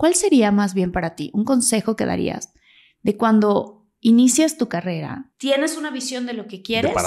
¿Cuál sería más bien para ti un consejo que darías de cuando inicias tu carrera? Tienes una visión de lo que quieres, pero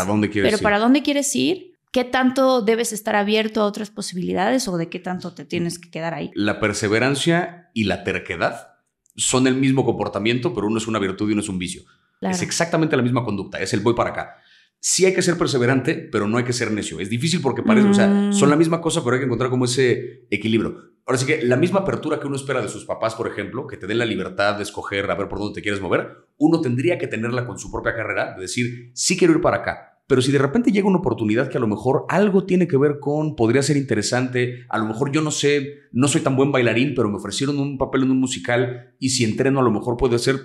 para dónde quieres ir, qué tanto debes estar abierto a otras posibilidades o de qué tanto te tienes que quedar ahí. La perseverancia y la terquedad son el mismo comportamiento, pero uno es una virtud y uno es un vicio. Es exactamente la misma conducta, es el voy para acá. Sí hay que ser perseverante, pero no hay que ser necio. Es difícil porque parece, o sea, son la mm. misma cosa, pero hay que encontrar como ese equilibrio ahora sí que la misma apertura que uno espera de sus papás, por ejemplo, que te den la libertad de escoger a ver por dónde te quieres mover, uno tendría que tenerla con su propia carrera, de decir, sí quiero ir para acá. Pero si de repente llega una oportunidad que a lo mejor algo tiene que ver con, podría ser interesante, a lo mejor yo no sé, no soy tan buen bailarín, pero me ofrecieron un papel en un musical y si entreno a lo mejor puede ser,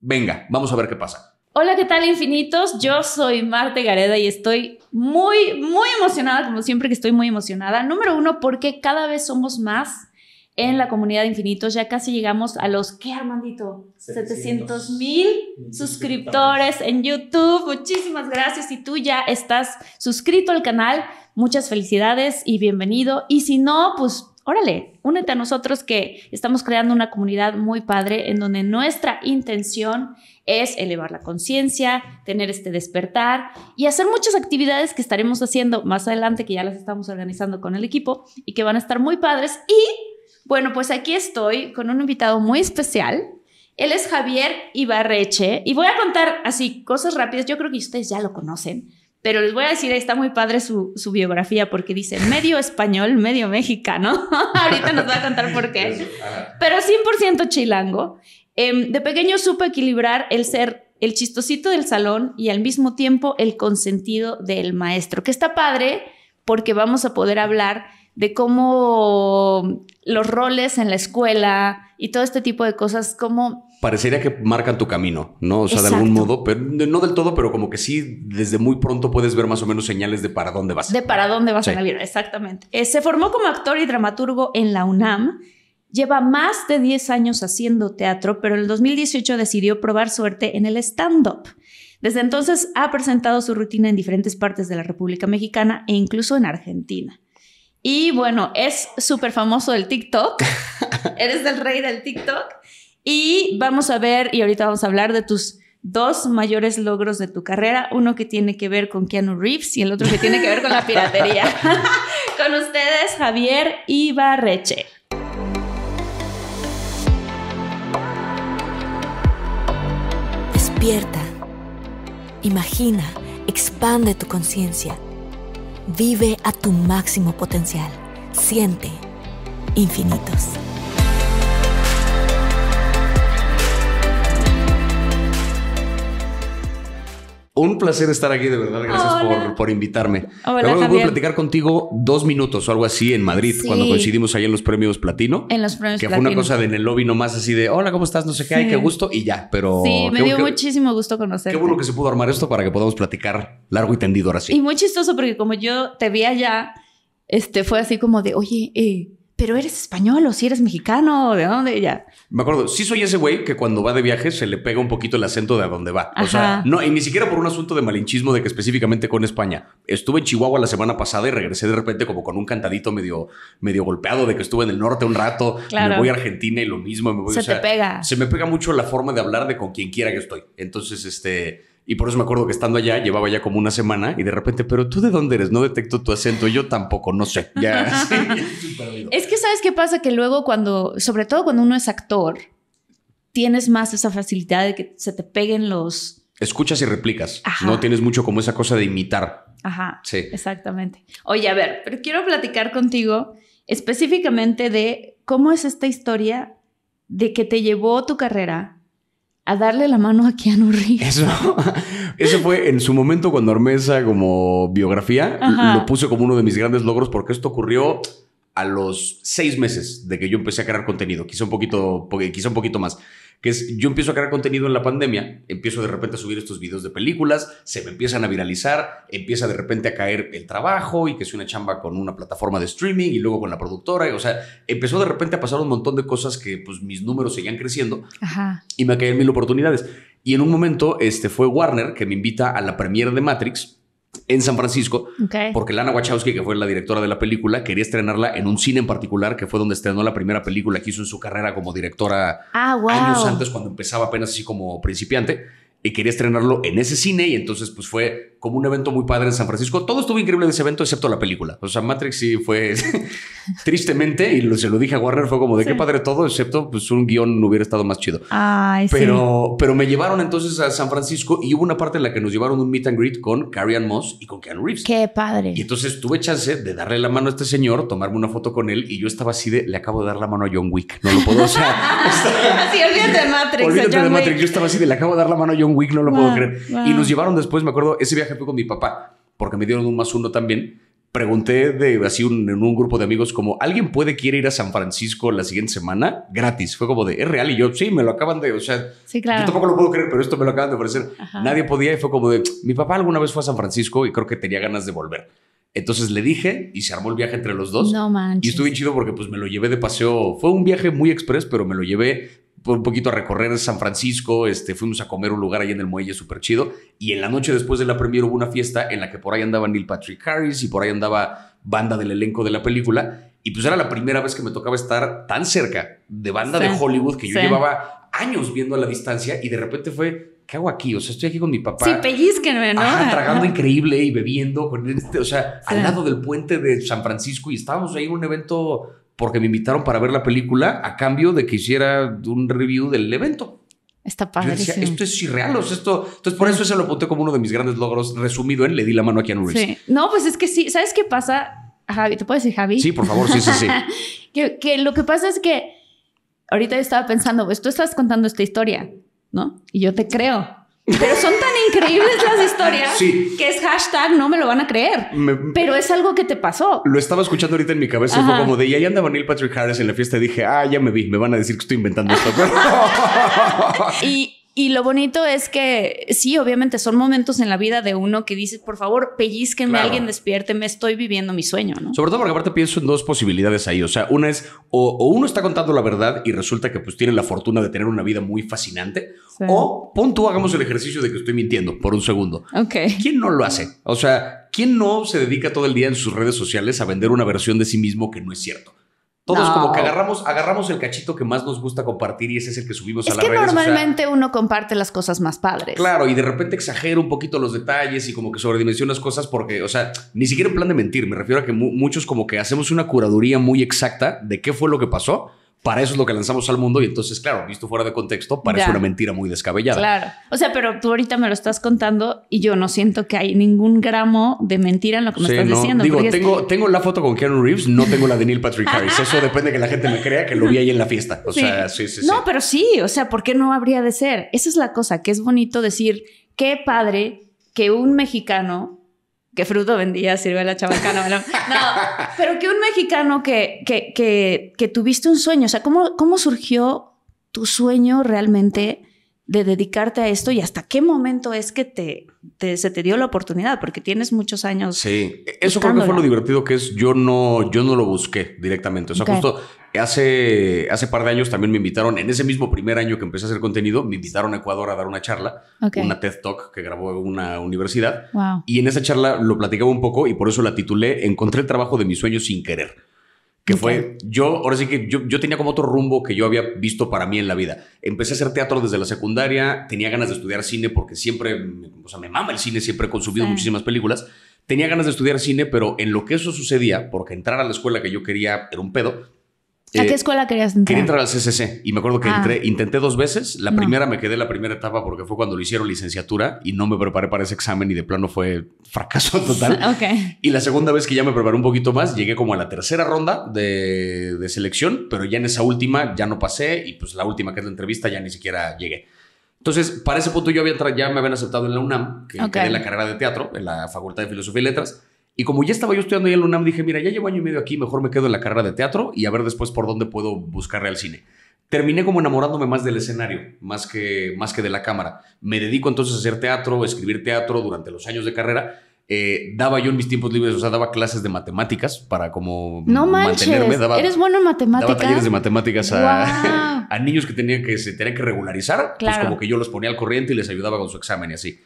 venga, vamos a ver qué pasa Hola, ¿qué tal infinitos? Yo soy Marte Gareda y estoy muy, muy emocionada, como siempre que estoy muy emocionada. Número uno, porque cada vez somos más en la comunidad de infinitos. Ya casi llegamos a los, ¿qué, Armandito? 700 mil suscriptores en YouTube. Muchísimas gracias. Y tú ya estás suscrito al canal, muchas felicidades y bienvenido. Y si no, pues órale, únete a nosotros que estamos creando una comunidad muy padre en donde nuestra intención es elevar la conciencia, tener este despertar y hacer muchas actividades que estaremos haciendo más adelante, que ya las estamos organizando con el equipo y que van a estar muy padres. Y bueno, pues aquí estoy con un invitado muy especial. Él es Javier Ibarreche y voy a contar así cosas rápidas, yo creo que ustedes ya lo conocen pero les voy a decir, está muy padre su, biografía porque dice medio español, medio mexicano. Ahorita nos va a contar por qué. Pero 100% chilango. Em, de pequeño supo equilibrar el ser el chistosito del salón y al mismo tiempo el consentido del maestro, que está padre porque vamos a poder hablar de cómo los roles en la escuela y todo este tipo de cosas, cómo parecería que marcan tu camino, ¿no? O sea, de algún modo, pero no del todo, pero como que sí, desde muy pronto puedes ver más o menos señales de para dónde vas. De para dónde vas a en la vida, exactamente. Eh, se formó como actor y dramaturgo en la UNAM. Lleva más de 10 años haciendo teatro, pero en el 2018 decidió probar suerte en el stand-up. Desde entonces ha presentado su rutina en diferentes partes de la República Mexicana e incluso en Argentina. Y bueno, es súper famoso el TikTok. Eres el rey del TikTok. Y vamos a ver, y ahorita vamos a hablar de tus dos mayores logros de tu carrera, uno que tiene que ver con Keanu Reeves y el otro que tiene que ver con la piratería. con ustedes, Javier Ibarreche. Despierta, imagina, expande tu conciencia, vive a tu máximo potencial, siente infinitos. Un placer estar aquí, de verdad. Gracias por, invitarme. Hola, voy a platicar contigo dos minutos o algo así en Madrid, cuando coincidimos ahí en los premios Platino. En los premios Que fue una cosa de en el lobby nomás así de, hola, ¿cómo estás? No sé qué, qué gusto y ya. Pero. Sí, me dio muchísimo gusto conocerte. Qué bueno que se pudo armar esto para que podamos platicar largo y tendido ahora sí. Y muy chistoso porque como yo te vi allá, este fue así como de, oye, eh pero eres español o si eres mexicano, ¿de dónde ya? Me acuerdo, sí soy ese güey que cuando va de viaje se le pega un poquito el acento de a dónde va. O sea, no, y ni siquiera por un asunto de malinchismo de que específicamente con España. Estuve en Chihuahua la semana pasada y regresé de repente como con un cantadito medio, medio golpeado de que estuve en el norte un rato, me voy a Argentina y lo mismo. Me voy, se te pega. Se me pega mucho la forma de hablar de con quien quiera que estoy. Entonces, este y por eso me acuerdo que estando allá, llevaba ya como una semana y de repente, pero tú de dónde eres? No detecto tu acento, yo tampoco, no sé. Ya, es que sabes qué pasa, que luego cuando, sobre todo cuando uno es actor, tienes más esa facilidad de que se te peguen los... Escuchas y replicas, no tienes mucho como esa cosa de imitar. Ajá. Sí. Exactamente. Oye, a ver, pero quiero platicar contigo específicamente de cómo es esta historia de que te llevó tu carrera a darle la mano a Keanu Reeves. Eso, fue en su momento cuando armé esa como biografía. Lo puse como uno de mis grandes logros porque esto ocurrió a los seis meses de que yo empecé a crear contenido, quizá un poquito, quizá un poquito más que es yo empiezo a crear contenido en la pandemia, empiezo de repente a subir estos videos de películas, se me empiezan a viralizar, empieza de repente a caer el trabajo y que es una chamba con una plataforma de streaming y luego con la productora, o sea, empezó de repente a pasar un montón de cosas que pues mis números seguían creciendo y me caían mil oportunidades. Y en un momento este fue Warner que me invita a la premiere de Matrix en San Francisco, porque Lana Wachowski, que fue la directora de la película, quería estrenarla en un cine en particular, que fue donde estrenó la primera película que hizo en su carrera como directora ah, años antes, cuando empezaba apenas así como principiante, y quería estrenarlo en ese cine, y entonces pues fue como un evento muy padre en San Francisco. Todo estuvo increíble en ese evento, excepto la película. O sea, Matrix sí fue tristemente, y se lo dije a Warner, fue como de qué padre todo, excepto pues un guión no hubiera estado más chido. pero, pero me llevaron entonces a San Francisco y hubo una parte en la que nos llevaron un meet and greet con Carrie Moss y con Keanu Reeves. Qué padre. Y entonces tuve chance de darle la mano a este señor, tomarme una foto con él y yo estaba así de le acabo de dar la mano a John Wick. No lo puedo, o así olvídate de Matrix. de Matrix. Yo estaba así de le acabo de dar la mano a John Wick, no lo puedo creer. Y nos llevaron después, me acuerdo, ese viaje con mi papá, porque me dieron un más uno también. Pregunté de, así en un grupo de amigos como, ¿alguien puede quiere ir a San Francisco la siguiente semana? Gratis. Fue como de, ¿es real? Y yo, sí, me lo acaban de, o sea, yo tampoco lo puedo creer, pero esto me lo acaban de ofrecer. Nadie podía y fue como de, mi papá alguna vez fue a San Francisco y creo que tenía ganas de volver. Entonces le dije y se armó el viaje entre los dos. Y estuve chido porque pues me lo llevé de paseo. Fue un viaje muy express, pero me lo llevé un poquito a recorrer San Francisco, este, fuimos a comer un lugar ahí en el muelle súper chido y en la noche después de la premier hubo una fiesta en la que por ahí andaba Neil Patrick Harris y por ahí andaba banda del elenco de la película y pues era la primera vez que me tocaba estar tan cerca de banda de Hollywood que yo llevaba años viendo a la distancia y de repente fue, ¿qué hago aquí? O sea, estoy aquí con mi papá. Sí, pellizquenme, ¿no? Ajá, tragando increíble y bebiendo, con este, o sea, al lado del puente de San Francisco y estábamos ahí en un evento porque me invitaron para ver la película a cambio de que hiciera un review del evento. Está padre. esto es irreal, esto... Entonces, por eso se lo apunté como uno de mis grandes logros, resumido en le di la mano aquí a Keanu No, pues es que sí. ¿Sabes qué pasa? Javi, ¿te puedes decir Javi? Sí, por favor, sí, sí, sí. que, que, lo que pasa es que ahorita yo estaba pensando, pues tú estás contando esta historia, ¿no? Y yo te creo. Pero son tan increíbles las historias que es hashtag, no me lo van a creer. pero es algo que te pasó. Lo estaba escuchando ahorita en mi cabeza, como de, y ahí andaba Neil Patrick Harris en la fiesta y dije, ah, ya me vi, me van a decir que estoy inventando esto. y y lo bonito es que sí, obviamente son momentos en la vida de uno que dices, por favor, pellizquenme, alguien me estoy viviendo mi sueño, ¿no? Sobre todo porque aparte pienso en dos posibilidades ahí. O sea, una es, o, uno está contando la verdad y resulta que pues tiene la fortuna de tener una vida muy fascinante, o punto hagamos el ejercicio de que estoy mintiendo por un segundo. ¿Quién no lo hace? O sea, ¿quién no se dedica todo el día en sus redes sociales a vender una versión de sí mismo que no es cierto? Todos como que agarramos, agarramos el cachito que más nos gusta compartir y ese es el que subimos a la que normalmente uno comparte las cosas más padres. Claro, y de repente exagero un poquito los detalles y como que sobredimensionas cosas porque, o sea, ni siquiera en plan de mentir, me refiero a que muchos como que hacemos una curaduría muy exacta de qué fue lo que pasó para eso es lo que lanzamos al mundo y entonces, claro, visto fuera de contexto, parece una mentira muy descabellada. Claro. O sea, pero tú ahorita me lo estás contando y yo no siento que hay ningún gramo de mentira en lo que me estás diciendo. Digo, tengo, tengo la foto con Keanu Reeves, no tengo la de Neil Patrick Harris. Eso depende que la gente me crea que lo vi ahí en la fiesta. O sea, sí, sí, sí. No, pero sí, o sea, ¿por qué no habría de ser? Esa es la cosa, que es bonito decir, qué padre que un mexicano qué fruto vendía, sirve la chabacana. No, pero que un mexicano que, que, que, tuviste un sueño, o sea, ¿cómo, cómo surgió tu sueño realmente? de dedicarte a esto y hasta qué momento es que te, se te dio la oportunidad, porque tienes muchos años. Sí, e, eso fue lo divertido que es, yo no, yo no lo busqué directamente, o sea, justo hace, hace par de años también me invitaron, en ese mismo primer año que empecé a hacer contenido, me invitaron a Ecuador a dar una charla, una TED Talk que grabó una universidad, y en esa charla lo platicaba un poco y por eso la titulé Encontré el trabajo de mis sueños sin querer que fue, yo, ahora sí que yo, tenía como otro rumbo que yo había visto para mí en la vida. Empecé a hacer teatro desde la secundaria, tenía ganas de estudiar cine porque siempre, o sea, me mama el cine, siempre he consumido muchísimas películas. Tenía ganas de estudiar cine, pero en lo que eso sucedía, porque entrar a la escuela que yo quería era un pedo, ¿A eh, qué escuela querías entrar? Quería entrar al CCC y me acuerdo que ah. entré, intenté dos veces. La primera me quedé en la primera etapa porque fue cuando lo hicieron licenciatura y no me preparé para ese examen y de plano fue fracaso total. okay. Y la segunda vez que ya me preparé un poquito más, llegué como a la tercera ronda de, selección, pero ya en esa última ya no pasé y pues la última que es la entrevista ya ni siquiera llegué. Entonces, para ese punto yo había ya me habían aceptado en la UNAM, que okay. en la carrera de teatro, en la Facultad de Filosofía y Letras y como ya estaba yo estudiando ahí en la UNAM, dije, mira, ya llevo año y medio aquí, mejor me quedo en la carrera de teatro y a ver después por dónde puedo buscarle al cine. Terminé como enamorándome más del escenario, más que, más que de la cámara. Me dedico entonces a hacer teatro, a escribir teatro durante los años de carrera. Eh, daba yo en mis tiempos libres, o sea, daba clases de matemáticas para como no manches, Daba, eres bueno en matemáticas. Daba talleres de matemáticas a, a niños que tenían que, se tenían que regularizar. Pues, claro. Pues como que yo los ponía al corriente y les ayudaba con su examen y así.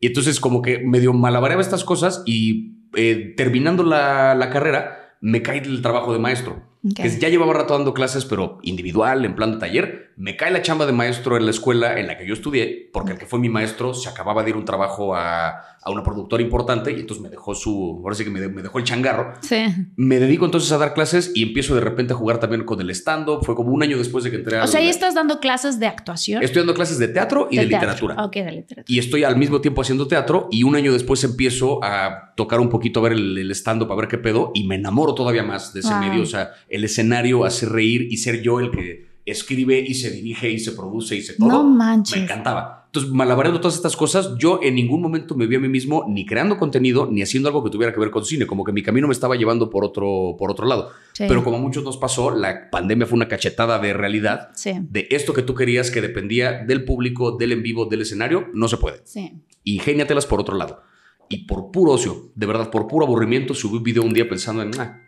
Y entonces como que medio malabareaba estas cosas y eh, terminando la, la carrera, me cae el trabajo de maestro. Que ya llevaba rato dando clases, pero individual, en plan de taller. Me cae la chamba de maestro en la escuela en la que yo estudié, porque el que fue mi maestro se acababa de ir un trabajo a, una productora importante y entonces me dejó su. Ahora sí que me, dejó el changarro. Sí. Me dedico entonces a dar clases y empiezo de repente a jugar también con el stand-up. Fue como un año después de que entré a. O sea, ahí estás dando clases de actuación. Estoy dando clases de teatro y de, literatura. Ok, de literatura. Y estoy al mismo tiempo haciendo teatro y un año después empiezo a tocar un poquito, a ver el, estando stand-up, a ver qué pedo y me enamoro todavía más de ese medio. O sea, el escenario, hace reír y ser yo el que escribe y se dirige y se produce y se todo. No manches. Me encantaba. Entonces, malabareando todas estas cosas, yo en ningún momento me vi a mí mismo ni creando contenido ni haciendo algo que tuviera que ver con cine, como que mi camino me estaba llevando por otro, por otro lado. Pero como a muchos nos pasó, la pandemia fue una cachetada de realidad de esto que tú querías que dependía del público, del en vivo, del escenario, no se puede. Sí. Ingéniatelas por otro lado. Y por puro ocio, de verdad, por puro aburrimiento, subí un video un día pensando en, ah,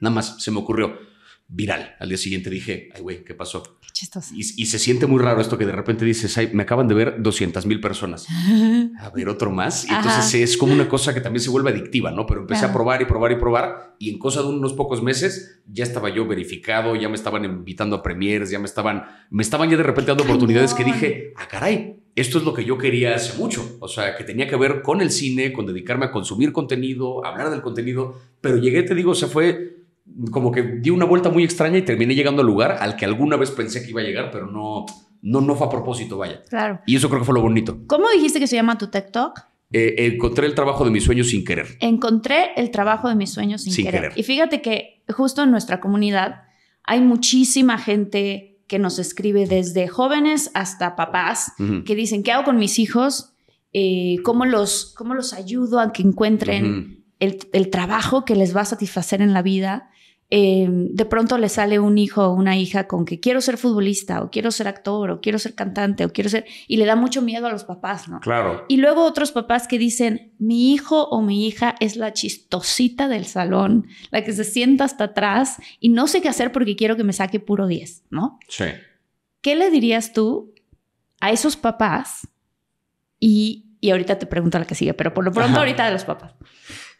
Nada más se me ocurrió viral. Al día siguiente dije, ay, güey, ¿qué pasó? Y, se siente muy raro esto que de repente dices, ay, me acaban de ver 200 mil personas. A ver, otro más. Y entonces es como una cosa que también se vuelve adictiva, ¿no? Pero empecé a probar y probar y probar. Y en cosa de unos pocos meses ya estaba yo verificado, ya me estaban invitando a premiers, ya me estaban, me estaban ya de repente dando oportunidades que dije, ah, caray. Esto es lo que yo quería hace mucho, o sea, que tenía que ver con el cine, con dedicarme a consumir contenido, hablar del contenido, pero llegué, te digo, se fue como que di una vuelta muy extraña y terminé llegando al lugar al que alguna vez pensé que iba a llegar, pero no, no, no fue a propósito, vaya. Claro. Y eso creo que fue lo bonito. ¿Cómo dijiste que se llama tu TikTok? Eh, encontré el trabajo de mis sueños sin querer. Encontré el trabajo de mis sueños sin, querer. Y fíjate que justo en nuestra comunidad hay muchísima gente que nos escribe desde jóvenes hasta papás que dicen, ¿qué hago con mis hijos? Eh, ¿cómo, los, ¿Cómo los ayudo a que encuentren el trabajo que les va a satisfacer en la vida? Em, de pronto le sale un hijo o una hija con que quiero ser futbolista o quiero ser actor o quiero ser cantante o quiero ser... Y le da mucho miedo a los papás, ¿no? Claro. Y luego otros papás que dicen, mi hijo o mi hija es la chistosita del salón, la que se sienta hasta atrás y no sé qué hacer porque quiero que me saque puro 10, ¿no? Sí. ¿Qué le dirías tú a esos papás? Y, ahorita te pregunto la que sigue, pero por lo pronto ahorita de los papás.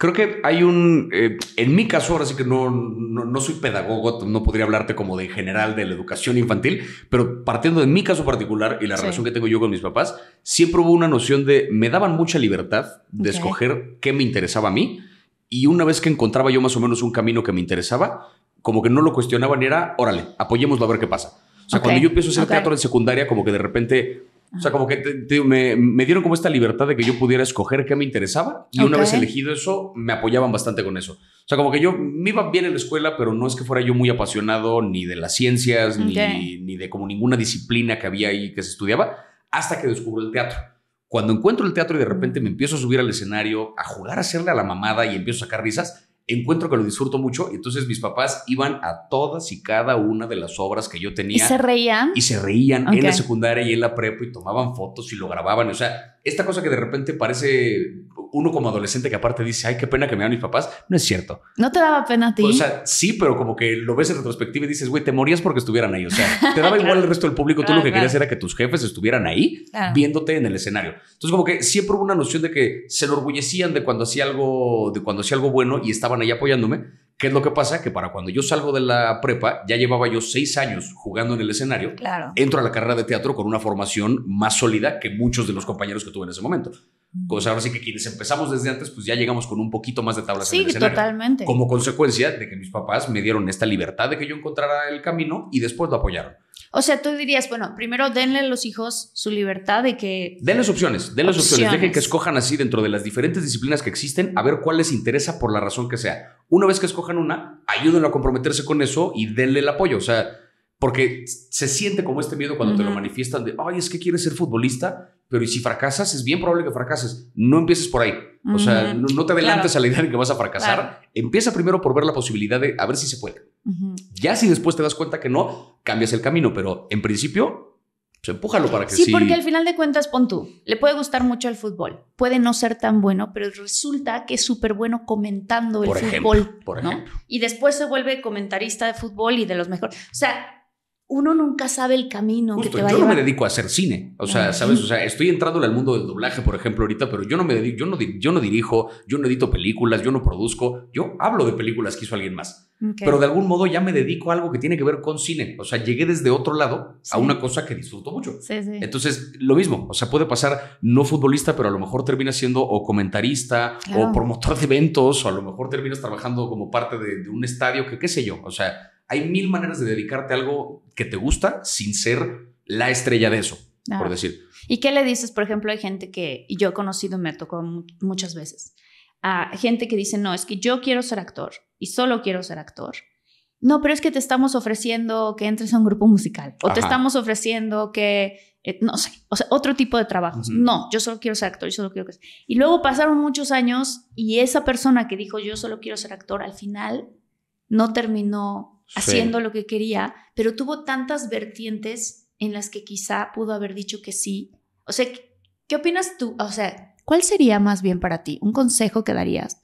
Creo que hay un, eh, en mi caso, ahora sí que no, no, soy pedagogo, no podría hablarte como de general de la educación infantil, pero partiendo de mi caso particular y la relación que tengo yo con mis papás, siempre hubo una noción de, me daban mucha libertad de escoger qué me interesaba a mí y una vez que encontraba yo más o menos un camino que me interesaba, como que no lo cuestionaban y era, órale, apoyémoslo a ver qué pasa. O sea, cuando yo empiezo a hacer teatro en secundaria, como que de repente o sea, como que me, me, dieron como esta libertad de que yo pudiera escoger qué me interesaba y una vez elegido eso, me apoyaban bastante con eso. O sea, como que yo me iba bien en la escuela, pero no es que fuera yo muy apasionado ni de las ciencias, ni, ni de como ninguna disciplina que había ahí que se estudiaba, hasta que descubro el teatro cuando encuentro el teatro y de repente me empiezo a subir al escenario, a jugar a hacerle a la mamada y empiezo a sacar risas, encuentro que lo disfruto mucho. Entonces mis papás iban a todas y cada una de las obras que yo tenía. ¿Y se reían? Y se reían en la secundaria y en la prepa y tomaban fotos y lo grababan. O sea, esta cosa que de repente parece uno como adolescente que aparte dice, ay, qué pena que me vean mis papás, no es cierto. ¿No te daba pena a ti? O sea, sí, pero como que lo ves en retrospectiva y dices, güey, te morías porque estuvieran ahí. O sea, te daba igual el resto del público, tú lo que querías era que tus jefes estuvieran ahí viéndote en el escenario. Entonces como que siempre hubo una noción de que se enorgullecían de cuando hacía algo, de cuando hacía algo bueno y estaban ahí apoyándome ¿Qué es lo que pasa? Que para cuando yo salgo de la prepa, ya llevaba yo seis años jugando en el escenario. Entro a la carrera de teatro con una formación más sólida que muchos de los compañeros que tuve en ese momento. Cosa ahora sí que quienes empezamos desde antes, pues ya llegamos con un poquito más de tablas en el escenario. totalmente. Como consecuencia de que mis papás me dieron esta libertad de que yo encontrara el camino y después lo apoyaron. O sea, tú dirías, bueno, primero denle a los hijos su libertad de que... Denles opciones, denles opciones. opciones. Dejen que escojan así dentro de las diferentes disciplinas que existen, a ver cuál les interesa por la razón que sea. Una vez que escojan una, ayúdenlo a comprometerse con eso y denle el apoyo. O sea, porque se siente como este miedo cuando te lo manifiestan de, ay, es que quieres ser futbolista pero y si fracasas, es bien probable que fracases. No empieces por ahí. O sea, no, te adelantes a la idea de que vas a fracasar. Empieza primero por ver la posibilidad de a ver si se puede. Ya si después te das cuenta que no, cambias el camino. Pero en principio, pues empújalo para que sí. Sí, porque al final de cuentas, pon tú, le puede gustar mucho el fútbol, puede no ser tan bueno, pero resulta que es súper bueno comentando el fútbol. Por ¿no? Y después se vuelve comentarista de fútbol y de los mejores. O sea, uno nunca sabe el camino que te va a llevar. no me dedico a hacer cine. O sea, ¿sabes? O sea, estoy entrando al mundo del doblaje, por ejemplo, ahorita, pero yo no me dedico, yo no, yo no dirijo, yo no edito películas, yo no produzco, yo hablo de películas que hizo alguien más. Pero de algún modo ya me dedico a algo que tiene que ver con cine. O sea, llegué desde otro lado a una cosa que disfruto mucho. Entonces, lo mismo. O sea, puede pasar no futbolista, pero a lo mejor termina siendo o comentarista o promotor de eventos, o a lo mejor terminas trabajando como parte de, de un estadio, que qué sé yo. O sea, hay mil maneras de dedicarte a algo que te gusta sin ser la estrella de eso, por decir. ¿Y qué le dices, por ejemplo, hay gente que yo he conocido y me tocó muchas veces? A gente que dice, no, es que yo quiero ser actor y solo quiero ser actor. No, pero es que te estamos ofreciendo que entres a un grupo musical o te estamos ofreciendo que, eh, no sé, o sea, otro tipo de trabajo. No, yo solo quiero ser actor, y solo quiero que... Y luego pasaron muchos años y esa persona que dijo, yo solo quiero ser actor, al final no terminó haciendo lo que quería, pero tuvo tantas vertientes en las que quizá pudo haber dicho que sí. O sea, ¿qué, opinas tú? O sea, ¿cuál sería más bien para ti un consejo que darías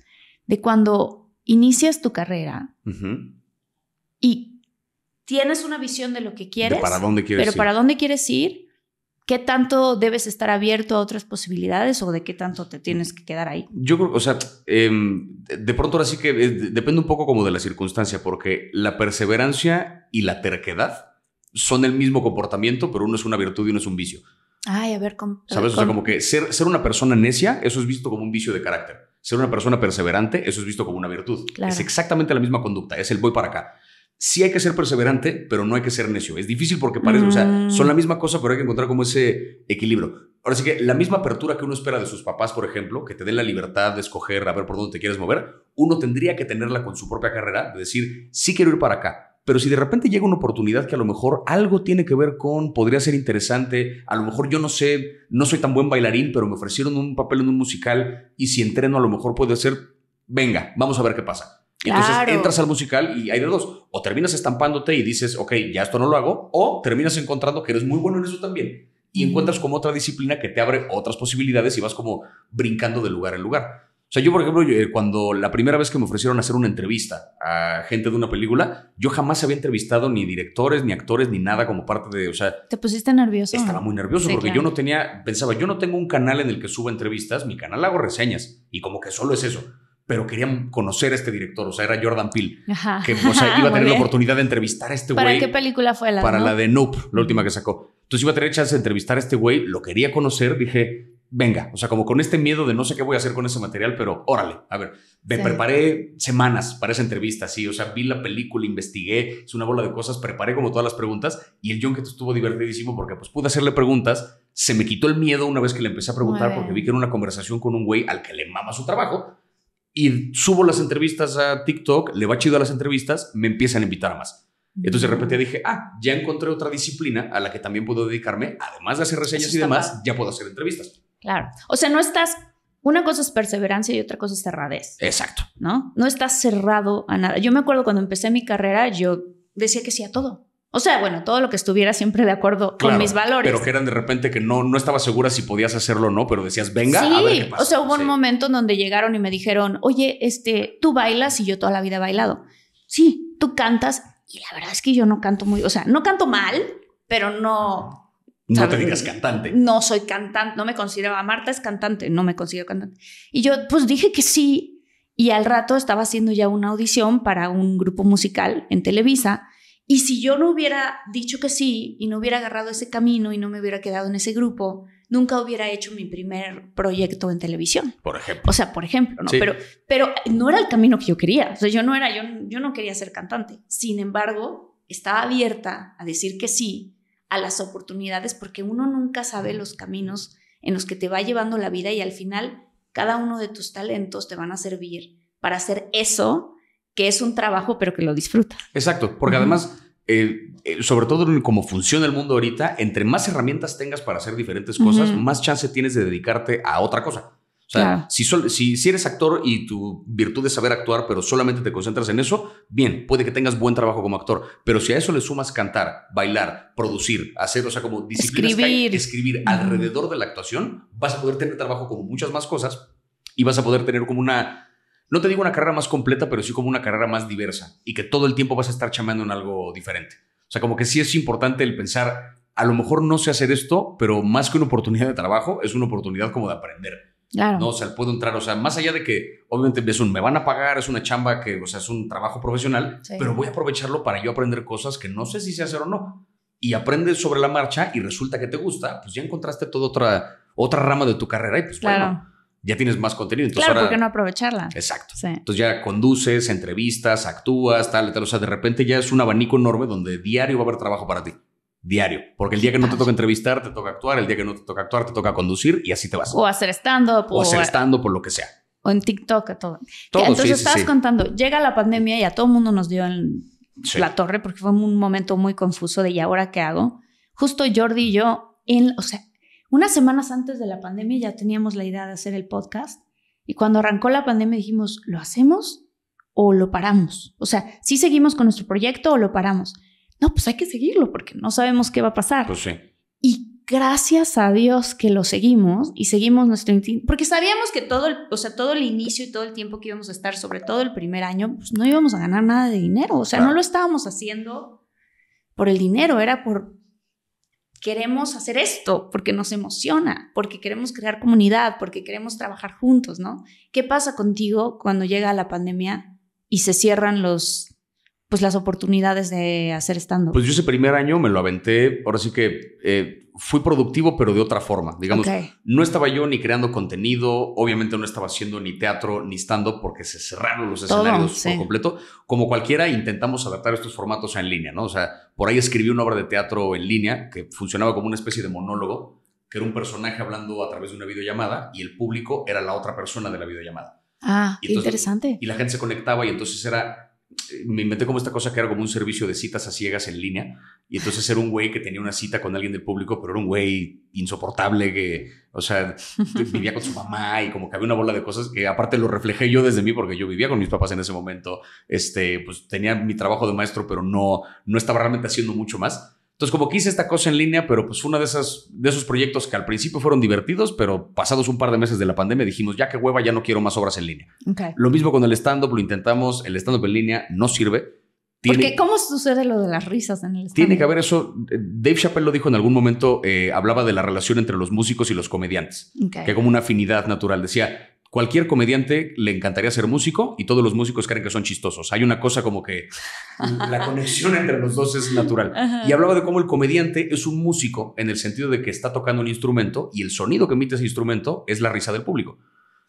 de cuando inicias tu carrera y tienes una visión de lo que quieres, pero para dónde quieres ir ¿Qué tanto debes estar abierto a otras posibilidades o de qué tanto te tienes que quedar ahí? Yo creo, o sea, em, de pronto ahora sí que eh, depende un poco como de la circunstancia, porque la perseverancia y la terquedad son el mismo comportamiento, pero uno es una virtud y uno es un vicio. Ay, a ver, ¿cómo? ¿Sabes? O sea, como que ser, una persona necia, eso es visto como un vicio de carácter. Ser una persona perseverante, eso es visto como una virtud. Es exactamente la misma conducta, es el voy para acá sí hay que ser perseverante, pero no hay que ser necio. Es difícil porque parece, o sea, son la mm. misma cosa, pero hay que encontrar como ese equilibrio. Ahora sí que la misma apertura que uno espera de sus papás, por ejemplo, que te den la libertad de escoger a ver por dónde te quieres mover, uno tendría que tenerla con su propia carrera, de decir, sí quiero ir para acá, pero si de repente llega una oportunidad que a lo mejor algo tiene que ver con, podría ser interesante, a lo mejor yo no sé, no soy tan buen bailarín, pero me ofrecieron un papel en un musical y si entreno a lo mejor puede ser, venga, vamos a ver qué pasa. Entonces entras al musical y hay de dos. O terminas estampándote y dices, ok, ya esto no lo hago, o terminas encontrando que eres muy bueno en eso también. Y encuentras como otra disciplina que te abre otras posibilidades y vas como brincando de lugar en lugar. O sea, yo, por ejemplo, eh, cuando la primera vez que me ofrecieron hacer una entrevista a gente de una película, yo jamás había entrevistado ni directores, ni actores, ni nada como parte de. O sea. ¿Te pusiste nervioso? Estaba muy nervioso porque yo no tenía. Pensaba, yo no tengo un canal en el que suba entrevistas, mi canal hago reseñas y como que solo es eso pero querían conocer a este director, o sea, era Jordan Peele, Ajá. que o iba a tener la oportunidad de entrevistar a este güey. ¿Para qué película fue la? Para la de Nope, la última que sacó. Entonces iba a tener chance de entrevistar a este güey, lo quería conocer, dije, venga, o sea, como con este miedo de no sé qué voy a hacer con ese material, pero órale, a ver, me preparé semanas para esa entrevista, sí, o sea, vi la película, investigué, es una bola de cosas, preparé como todas las preguntas y el John que estuvo divertidísimo porque pues pude hacerle preguntas, se me quitó el miedo una vez que le empecé a preguntar porque vi que era una conversación con un güey al que le mama su trabajo y subo las entrevistas a TikTok, le va chido a las entrevistas, me empiezan a invitar a más. Entonces de mm. repente dije, ah, ya encontré otra disciplina a la que también puedo dedicarme, además de hacer reseñas y demás, ya puedo hacer entrevistas. Claro. O sea, no estás, una cosa es perseverancia y otra cosa es cerradez. Exacto. ¿No? No estás cerrado a nada. Yo me acuerdo cuando empecé mi carrera, yo decía que sí a todo. O sea, bueno, todo lo que estuviera siempre de acuerdo con mis valores. Pero que eran de repente que no, no estaba segura si podías hacerlo o no, pero decías, venga, sí, a ver qué pasa. O sea, hubo un momento en donde llegaron y me dijeron, oye, este, tú bailas y yo toda la vida he bailado. Sí, tú cantas y la verdad es que yo no canto muy, o sea, no canto mal, pero no. No te digas cantante. No soy cantante, no me consideraba. Marta es cantante, no me considero cantante. Y yo, pues dije que sí, y al rato estaba haciendo ya una audición para un grupo musical en Televisa y si yo no hubiera dicho que sí y no hubiera agarrado ese camino y no me hubiera quedado en ese grupo, nunca hubiera hecho mi primer proyecto en televisión. Por ejemplo. O sea, por ejemplo, ¿no? Pero, pero no era el camino que yo quería. O sea, yo no era, yo, yo no quería ser cantante. Sin embargo, estaba abierta a decir que sí a las oportunidades porque uno nunca sabe los caminos en los que te va llevando la vida y al final cada uno de tus talentos te van a servir para hacer eso que es un trabajo, pero que lo disfruta. Exacto, porque además, eh, eh, sobre todo como funciona el mundo ahorita, entre más herramientas tengas para hacer diferentes cosas, más chance tienes de dedicarte a otra cosa. O sea, si, si, eres actor y tu virtud es saber actuar, pero solamente te concentras en eso, bien, puede que tengas buen trabajo como actor, pero si a eso le sumas cantar, bailar, producir, hacer, o sea, como escribir, escribir alrededor de la actuación, vas a poder tener trabajo como muchas más cosas y vas a poder tener como una no te digo una carrera más completa, pero sí como una carrera más diversa y que todo el tiempo vas a estar chamando en algo diferente. O sea, como que sí es importante el pensar, a lo mejor no sé hacer esto, pero más que una oportunidad de trabajo, es una oportunidad como de aprender. Claro. No, o sea, puedo entrar, o sea, más allá de que obviamente es un, me van a pagar, es una chamba que, o sea, es un trabajo profesional, pero voy a aprovecharlo para yo aprender cosas que no sé si sé hacer o no. Y aprendes sobre la marcha y resulta que te gusta, pues ya encontraste toda otra, otra rama de tu carrera y pues claro. bueno ya tienes más contenido. Entonces claro, ¿por qué no aprovecharla? Exacto. Entonces ya conduces, entrevistas, actúas, tal, tal. O sea, de repente ya es un abanico enorme donde diario va a haber trabajo para ti. Diario. Porque el día que no te toca entrevistar, te toca actuar. El día que no te toca actuar, te toca conducir y así te vas. O hacer estando. O, hacer eh, por lo que sea. O en TikTok, todo. todo Entonces sí, estabas contando, llega la pandemia y a todo el mundo nos dio la torre porque fue un momento muy confuso de ¿y ahora qué hago? Justo Jordi y yo, en, o sea, unas semanas antes de la pandemia ya teníamos la idea de hacer el podcast y cuando arrancó la pandemia dijimos, ¿lo hacemos o lo paramos? O sea, ¿sí seguimos con nuestro proyecto o lo paramos? No, pues hay que seguirlo porque no sabemos qué va a pasar. Pues Y gracias a Dios que lo seguimos y seguimos nuestro porque sabíamos que todo el, o sea, todo el inicio y todo el tiempo que íbamos a estar, sobre todo el primer año, pues no íbamos a ganar nada de dinero, o sea, no lo estábamos haciendo por el dinero, era por queremos hacer esto, porque nos emociona, porque queremos crear comunidad, porque queremos trabajar juntos, ¿no? ¿Qué pasa contigo cuando llega la pandemia y se cierran los pues las oportunidades de hacer stand Pues yo ese primer año me lo aventé, ahora sí que eh, fui productivo, pero de otra forma. Digamos, no estaba yo ni creando contenido, obviamente no estaba haciendo ni teatro ni stand porque se cerraron los escenarios por completo. Como cualquiera, intentamos adaptar estos formatos en línea, ¿no? O sea, por ahí escribí una obra de teatro en línea que funcionaba como una especie de monólogo, que era un personaje hablando a través de una videollamada y el público era la otra persona de la videollamada. Ah, interesante. Y la gente se conectaba y entonces era eh, me inventé como esta cosa que era como un servicio de citas a ciegas en línea. Y entonces era un güey que tenía una cita con alguien del público, pero era un güey insoportable que, o sea, vivía con su mamá y como que había una bola de cosas que aparte lo reflejé yo desde mí porque yo vivía con mis papás en ese momento. Este, pues tenía mi trabajo de maestro, pero no, no estaba realmente haciendo mucho más. Entonces, como quise esta cosa en línea, pero pues uno de, esas, de esos proyectos que al principio fueron divertidos, pero pasados un par de meses de la pandemia dijimos, ya que hueva, ya no quiero más obras en línea. Lo mismo con el stand-up, lo intentamos, el stand-up en línea no sirve. Porque ¿cómo sucede lo de las risas en el stand-up? Tiene que haber eso, eh, Dave Chappelle lo dijo en algún momento, eh, hablaba de la relación entre los músicos y los comediantes, que como una afinidad natural. Decía, cualquier comediante le encantaría ser músico y todos los músicos creen que son chistosos. Hay una cosa como que la conexión entre los dos es natural. Y hablaba de cómo el comediante es un músico en el sentido de que está tocando un instrumento y el sonido que emite ese instrumento es la risa del público.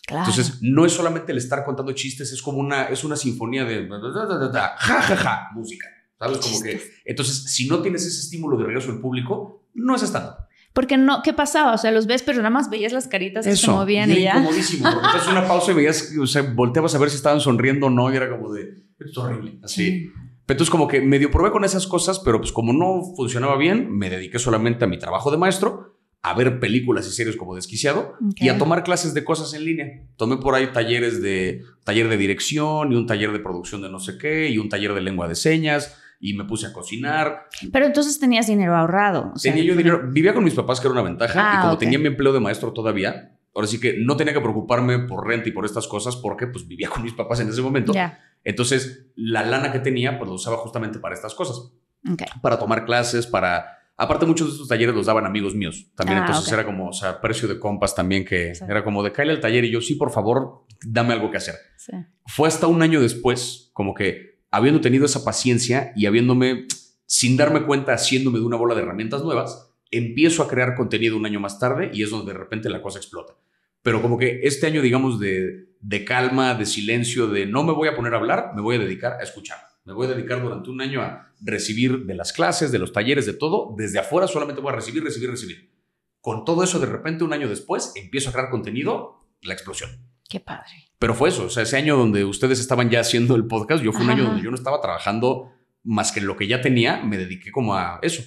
Entonces, no es solamente el estar contando chistes, es como una, es una sinfonía de ja, ja, ja, música. ¿Sabes? Como que. Entonces, si no tienes ese estímulo de regreso del público, no es estando. Porque no, ¿qué pasaba? O sea, los ves, pero nada más veías las caritas Eso, que se movían y, y ya. Incomodísimo, entonces una pausa y veías, o sea, volteabas a ver si estaban sonriendo o no, y era como de, esto es horrible, así. Entonces, como que medio probé con esas cosas, pero pues como no funcionaba bien, me dediqué solamente a mi trabajo de maestro, a ver películas y series como desquiciado y a tomar clases de cosas en línea. Tomé por ahí talleres de taller de dirección y un taller de producción de no sé qué y un taller de lengua de señas y me puse a cocinar. Pero entonces tenías dinero ahorrado. tenía yo dinero. Vivía con mis papás, que era una ventaja, y ah, como tenía mi empleo de maestro todavía, ahora sí que no tenía que preocuparme por renta y por estas cosas porque pues vivía con mis papás en ese momento. Entonces, la lana que tenía, pues la usaba justamente para estas cosas. Para tomar clases, para... Aparte, muchos de estos talleres los daban amigos míos. También ah, entonces era como, o sea, precio de compas también, que era como de caerle al taller y yo, sí, por favor, dame algo que hacer. Fue hasta un año después, como que habiendo tenido esa paciencia y habiéndome, sin darme cuenta, haciéndome de una bola de herramientas nuevas, empiezo a crear contenido un año más tarde y es donde de repente la cosa explota. Pero como que este año, digamos, de, de calma, de silencio, de no me voy a poner a hablar, me voy a dedicar a escuchar. Me voy a dedicar durante un año a recibir de las clases, de los talleres, de todo. Desde afuera solamente voy a recibir, recibir, recibir. Con todo eso, de repente, un año después, empiezo a crear contenido, la explosión. Qué padre. Pero fue eso, o sea, ese año donde ustedes estaban ya haciendo el podcast, yo fue un año donde yo no estaba trabajando más que lo que ya tenía, me dediqué como a eso,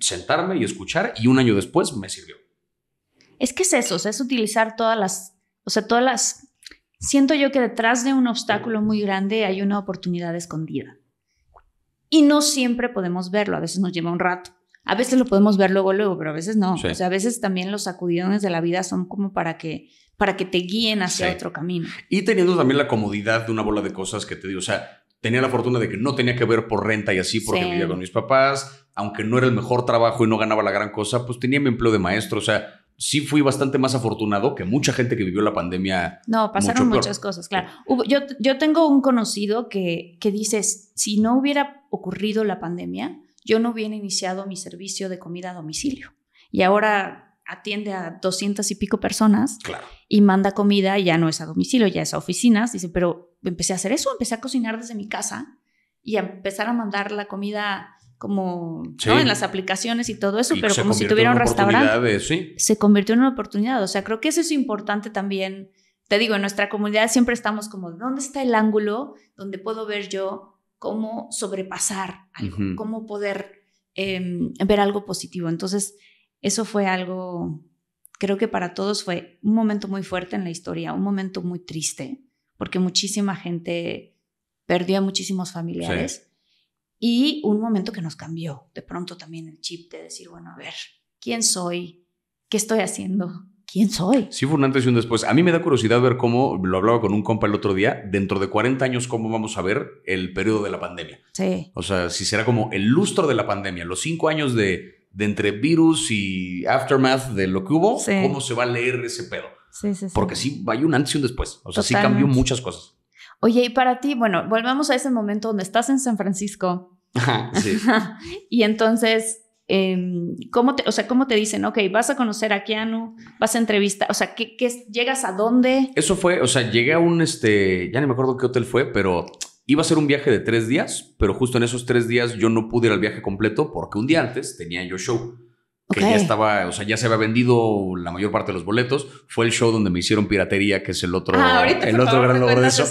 sentarme y escuchar y un año después me sirvió. Es que es eso, o sea, es utilizar todas las, o sea, todas las, siento yo que detrás de un obstáculo muy grande hay una oportunidad escondida. Y no siempre podemos verlo, a veces nos lleva un rato. A veces lo podemos ver luego, luego, pero a veces no. O sea, a veces también los sacudidones de la vida son como para que para que te guíen hacia otro camino. Y teniendo también la comodidad de una bola de cosas que te digo, o sea, tenía la fortuna de que no tenía que ver por renta y así porque vivía con mis papás, aunque no era el mejor trabajo y no ganaba la gran cosa, pues tenía mi empleo de maestro, o sea, sí fui bastante más afortunado que mucha gente que vivió la pandemia. No, pasaron muchas cosas, claro. yo, tengo un conocido que, que dices, si no hubiera ocurrido la pandemia, yo no hubiera iniciado mi servicio de comida a domicilio. Y ahora atiende a doscientas y pico personas y manda comida, ya no es a domicilio, ya es a oficinas. Dice, pero empecé a hacer eso, empecé a cocinar desde mi casa y a empezar a mandar la comida como en las aplicaciones y todo eso, pero como si tuviera un restaurante. Se convirtió en una oportunidad. O sea, creo que eso es importante también. Te digo, en nuestra comunidad siempre estamos como, ¿dónde está el ángulo donde puedo ver yo cómo sobrepasar algo, cómo poder em, ver algo positivo? Entonces, eso fue algo, creo que para todos fue un momento muy fuerte en la historia, un momento muy triste, porque muchísima gente perdió a muchísimos familiares. Y un momento que nos cambió de pronto también el chip de decir, bueno, a ver, ¿quién soy? ¿Qué estoy haciendo? ¿Quién soy? Sí, fue un antes y un después. A mí me da curiosidad ver cómo, lo hablaba con un compa el otro día, dentro de 40 años, cómo vamos a ver el periodo de la pandemia. Sí. O sea, si será como el lustro de la pandemia, los cinco años de de entre virus y aftermath de lo que hubo, cómo se va a leer ese pedo. Sí, sí, sí. Porque sí, hay un antes y un después. O sea, sí cambió muchas cosas. Oye, y para ti, bueno, volvamos a ese momento donde estás en San Francisco. sí. y entonces, em, ¿cómo, te, o sea, ¿cómo te dicen, ok, vas a conocer a Keanu, vas a entrevistar, o sea, ¿qué, llegas a dónde? Eso fue, o sea, llegué a un, este, ya ni me acuerdo qué hotel fue, pero Iba a ser un viaje de tres días, pero justo en esos tres días yo no pude ir al viaje completo porque un día antes tenía yo show. Que ya estaba, o sea, ya se había vendido la mayor parte de los boletos. Fue el show donde me hicieron piratería, que es el otro, ah, el otro gran logro de eso.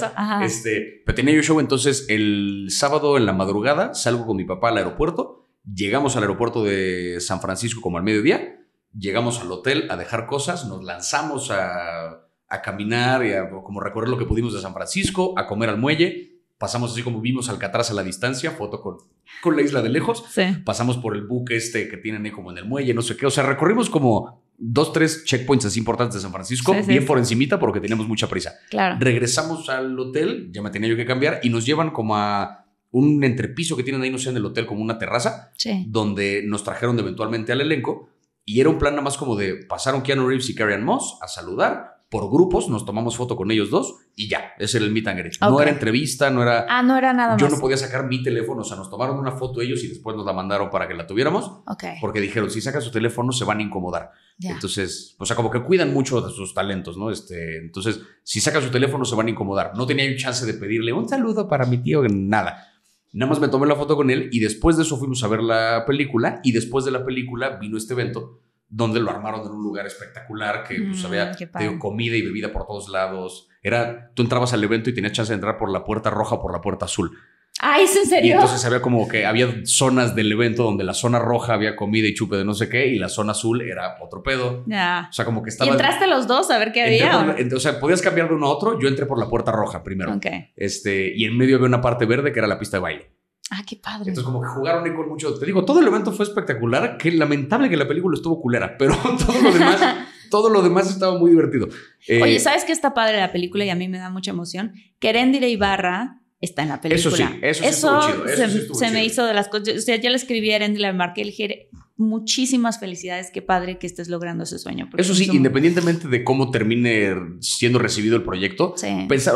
Este, pero tenía yo show, entonces el sábado en la madrugada salgo con mi papá al aeropuerto. Llegamos al aeropuerto de San Francisco como al mediodía. Llegamos al hotel a dejar cosas, nos lanzamos a a caminar y a como recorrer lo que pudimos de San Francisco, a comer al muelle pasamos así como vimos Alcatraz a la distancia, foto con, con la isla de lejos, pasamos por el buque este que tienen ahí como en el muelle, no sé qué, o sea, recorrimos como dos, tres checkpoints así importantes de San Francisco, bien por encimita porque teníamos mucha prisa. Regresamos al hotel, ya me tenía yo que cambiar, y nos llevan como a un entrepiso que tienen ahí, no sé, en el hotel, como una terraza, donde nos trajeron eventualmente al elenco, y era un plan nada más como de pasaron Keanu Reeves y Karen Moss a saludar, por grupos, nos tomamos foto con ellos dos y ya, ese era el meet and greet. No era entrevista, no era... Ah, no era nada Yo no podía sacar mi teléfono, o sea, nos tomaron una foto ellos y después nos la mandaron para que la tuviéramos. Ok. Porque dijeron, si sacas su teléfono se van a incomodar. Entonces, o sea, como que cuidan mucho de sus talentos, ¿no? Este, entonces, si sacas su teléfono se van a incomodar. No tenía yo chance de pedirle un saludo para mi tío, nada. Nada más me tomé la foto con él y después de eso fuimos a ver la película y después de la película vino este evento donde lo armaron en un lugar espectacular que pues, mm, había comida y bebida por todos lados. Era, tú entrabas al evento y tenías chance de entrar por la puerta roja o por la puerta azul. Ah, ¿es en serio? Y entonces había como que había zonas del evento donde la zona roja había comida y chupe de no sé qué y la zona azul era otro pedo. Ya. O sea, como que estaba. ¿Y entraste los dos a ver qué había? o, sea, podías cambiar de uno a otro. Yo entré por la puerta roja primero. Ok. Este, y en medio había una parte verde que era la pista de baile. Ah, qué padre. Entonces, como que jugaron ahí con mucho. Te digo, todo el evento fue espectacular. Que lamentable que la película estuvo culera, pero todo lo demás, todo lo demás estaba muy divertido. Eh, Oye, ¿sabes qué está padre la película y a mí me da mucha emoción? Que de Ibarra está en la película. Eso sí, eso, sí eso se, me hizo de las cosas. O sea, yo le escribí a la le marqué, le dije, muchísimas felicidades, qué padre que estés logrando ese sueño. Eso sí, independientemente de cómo termine siendo recibido el proyecto, o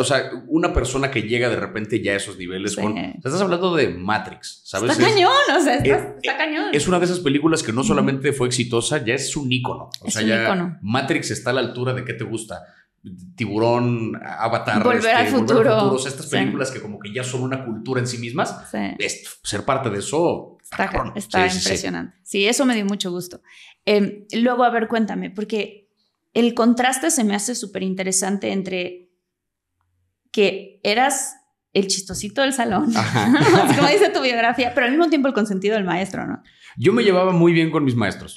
sea, una persona que llega de repente ya a esos niveles, estás hablando de Matrix, ¿sabes? Está es, cañón, o sea, está, cañón. Es una de esas películas que no solamente fue exitosa, ya es un ícono. Matrix está a la altura de qué te gusta. Tiburón, Avatar, Volver, este, al, futuro. estas películas que como que ya son una cultura en sí mismas, ser parte de eso Está, impresionante. Sí, eso me dio mucho gusto. Em, luego, a ver, cuéntame, porque el contraste se me hace súper interesante entre que eras el chistosito del salón, como dice tu biografía, pero al mismo tiempo el consentido del maestro, ¿no? Yo me llevaba muy bien con mis maestros,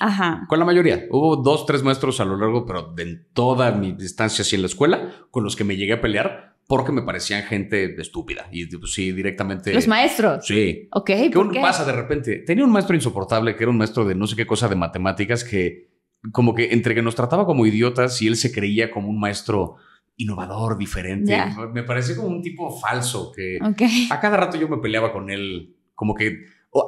con la mayoría. Hubo dos, tres maestros a lo largo, pero de toda mi distancia así en la escuela, con los que me llegué a pelear, porque me parecían gente estúpida. Y pues, sí, directamente. Los maestros. Sí. Ok. qué? pasa de repente. Tenía un maestro insoportable que era un maestro de no sé qué cosa de matemáticas que, como que entre que nos trataba como idiotas y él se creía como un maestro innovador, diferente. Me parecía como un tipo falso que a cada rato yo me peleaba con él. Como que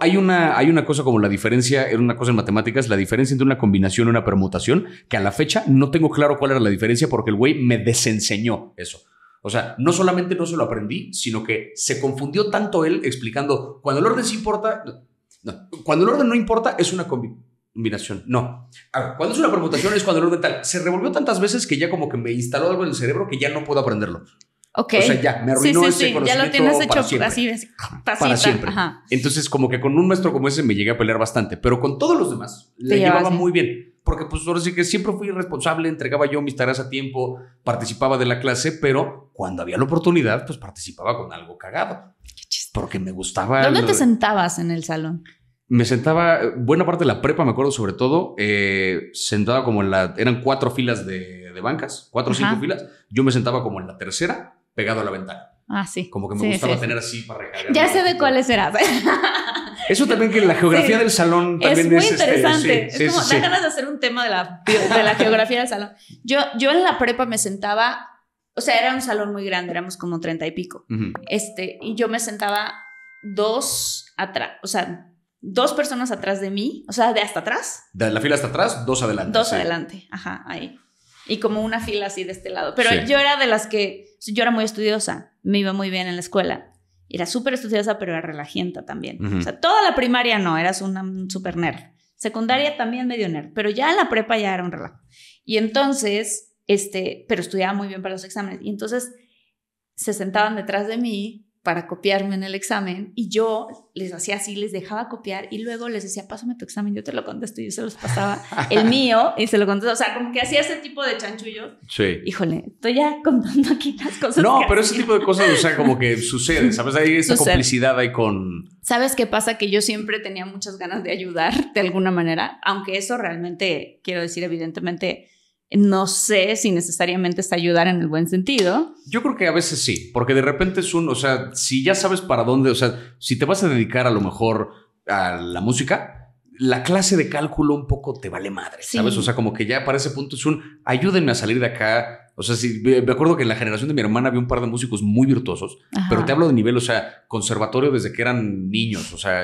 hay una, hay una cosa como la diferencia, era una cosa en matemáticas, la diferencia entre una combinación y una permutación, que a la fecha no tengo claro cuál era la diferencia porque el güey me desenseñó eso. O sea, no solamente no se lo aprendí, sino que se confundió tanto él explicando, cuando el orden sí importa, cuando el orden no importa es una combinación, no. Ah, cuando es una permutación es cuando el orden tal. Se revolvió tantas veces que ya como que me instaló algo en el cerebro que ya no puedo aprenderlo. Okay. O sea, ya me arruinó sí, sí, ese sí. Conocimiento ya lo tienes hecho para siempre. Así, Para siempre. Entonces, como que con un maestro como ese me llegué a pelear bastante, pero con todos los demás le llevaba muy bien porque pues ahora sí que siempre fui responsable, entregaba yo mis tareas a tiempo, participaba de la clase, pero cuando había la oportunidad, pues participaba con algo cagado. Porque me gustaba. ¿Dónde te sentabas en el salón? Me sentaba, buena parte de la prepa, me acuerdo sobre todo, eh, sentaba como en la. Eran cuatro filas de, de bancas, cuatro o cinco filas. Yo me sentaba como en la tercera, pegado a la ventana. Ah, sí. Como que me gustaba tener así para recargar. Ya sé de cuáles eras. Eso también que la geografía del salón también es... muy este, interesante. es como, ganas de hacer un tema de la, geografía del salón. Yo, yo en la prepa me sentaba, o sea, era un salón muy grande, éramos como treinta y pico. este, y yo me sentaba dos atrás, o sea, dos personas atrás de mí, o sea, de hasta atrás. De la fila hasta atrás, dos adelante. Dos adelante, ajá, ahí. Y como una fila así de este lado. Pero yo era de las que, yo era muy estudiosa, me iba muy bien en la escuela. Era súper estudiosa, pero era relajienta también. O sea, toda la primaria no, eras una súper nerd. Secundaria también medio nerd, pero ya en la prepa ya era un relajo. Y entonces, este, pero estudiaba muy bien para los exámenes. Y entonces se sentaban detrás de mí para copiarme en el examen y yo les hacía así, les dejaba copiar y luego les decía, pásame tu examen, yo te lo contesto y yo se los pasaba el mío y se lo contesto. O sea, como que hacía ese tipo de chanchullos. Sí. Híjole, estoy ya contando aquí las cosas. No, pero ese tipo de cosas, o sea, como que sucede, ¿sabes? Hay esa complicidad ahí con... ¿Sabes qué pasa? Que yo siempre tenía muchas ganas de ayudar de alguna manera, aunque eso realmente, quiero decir, evidentemente no sé si necesariamente es ayudar en el buen sentido. Yo creo que a veces sí, porque de repente es un, o sea, si ya sabes para dónde, o sea, si te vas a dedicar a lo mejor a la música, la clase de cálculo un poco te vale madre, ¿sabes? O sea, como que ya para ese punto es un, ayúdenme a salir de acá. O sea, si, me acuerdo que en la generación de mi hermana había un par de músicos muy virtuosos, pero te hablo de nivel, o sea, conservatorio desde que eran niños, o sea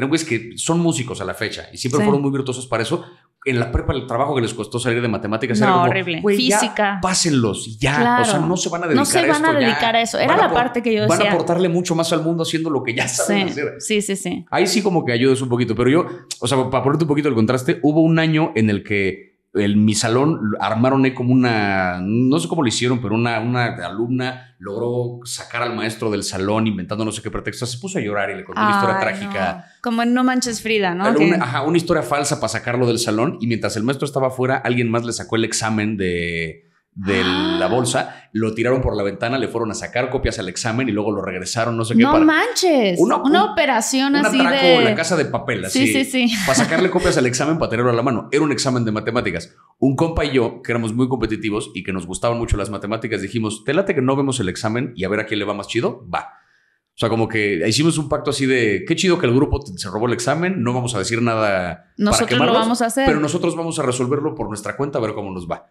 eran que son músicos a la fecha y siempre fueron muy virtuosos para eso. En la prepa, el trabajo que les costó salir de matemáticas era horrible. Física. Ya, pásenlos, ya. O sea, no se van a dedicar a eso. Era la parte que yo decía. Van a aportarle mucho más al mundo haciendo lo que ya saben hacer. Sí, sí, sí. Ahí sí, como que ayudas un poquito. Pero yo, o sea, para ponerte un poquito el contraste, hubo un año en el que el mi salón armaron como una, no sé cómo lo hicieron, pero una, una alumna logró sacar al maestro del salón inventando no sé qué pretexto. Se puso a llorar y le contó una historia trágica. Como en No Manches Frida, ¿no? ajá, una historia falsa para sacarlo del salón. Y mientras el maestro estaba afuera, alguien más le sacó el examen de de la ah. bolsa, lo tiraron por la ventana, le fueron a sacar copias al examen y luego lo regresaron, no sé qué. No manches. Una, operación así de... la casa de papel, así. Sí, sí, sí. Para sacarle copias al examen para tenerlo a la mano. Era un examen de matemáticas. Un compa y yo, que éramos muy competitivos y que nos gustaban mucho las matemáticas, dijimos, te que no vemos el examen y a ver a quién le va más chido, va. O sea, como que hicimos un pacto así de qué chido que el grupo se robó el examen, no vamos a decir nada. Nosotros para lo vamos a hacer. Pero nosotros vamos a resolverlo por nuestra cuenta, a ver cómo nos va.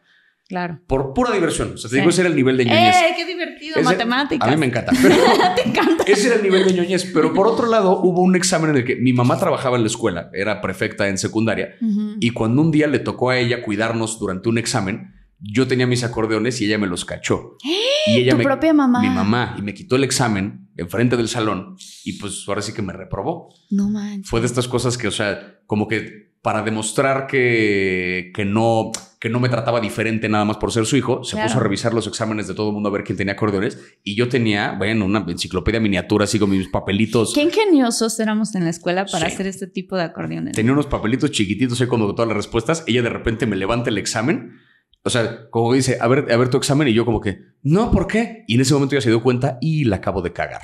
Claro. Por pura diversión. O sea, te digo, ese era el nivel de ñoñez. ¡Eh, qué divertido! matemática. A mí me encanta. Pero, encanta. Ese era el nivel de ñoñez. Pero por otro lado, hubo un examen en el que mi mamá trabajaba en la escuela, era prefecta en secundaria, y cuando un día le tocó a ella cuidarnos durante un examen, yo tenía mis acordeones y ella me los cachó. ¿Eh? Y ella ¿Tu propia mamá? Mi mamá. Y me quitó el examen enfrente del salón y pues ahora sí que me reprobó. No manches. Fue de estas cosas que, o sea, como que para demostrar que, que no que no me trataba diferente nada más por ser su hijo, se puso a revisar los exámenes de todo el mundo a ver quién tenía acordeones y yo tenía, bueno, una enciclopedia miniatura así con mis papelitos. Qué ingeniosos éramos en la escuela para hacer este tipo de acordeones. Tenía unos papelitos chiquititos ahí con todas las respuestas, ella de repente me levanta el examen o sea, como dice, a ver, a ver tu examen y yo como que, no, ¿por qué? Y en ese momento ya se dio cuenta y la acabo de cagar.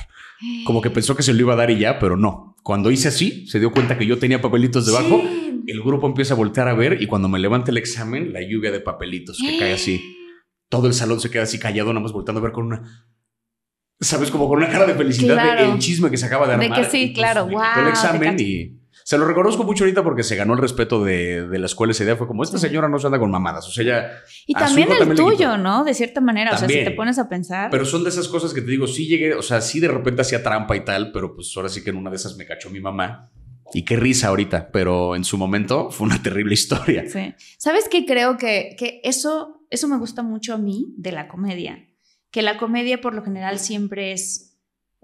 Como que pensó que se lo iba a dar y ya, pero no. Cuando hice así, se dio cuenta que yo tenía papelitos debajo. El grupo empieza a voltear a ver y cuando me levanta el examen, la lluvia de papelitos que cae así. Todo el salón se queda así callado, nada más volteando a ver con una... ¿Sabes? Como con una cara de felicidad El chisme que se acaba de armar. De que sí, claro. Wow, el examen y se lo reconozco mucho ahorita porque se ganó el respeto de, de la escuela esa idea. Fue como, esta señora no se anda con mamadas. O sea, ella... Y también el tuyo, ¿no? De cierta manera. o sea, si te pones a pensar. Pero son de esas cosas que te digo, sí llegué, o sea, sí de repente hacía trampa y tal, pero pues ahora sí que en una de esas me cachó mi mamá. Y qué risa ahorita, pero en su momento fue una terrible historia. Sí. ¿Sabes qué? Creo que, que eso, eso me gusta mucho a mí de la comedia. Que la comedia por lo general siempre es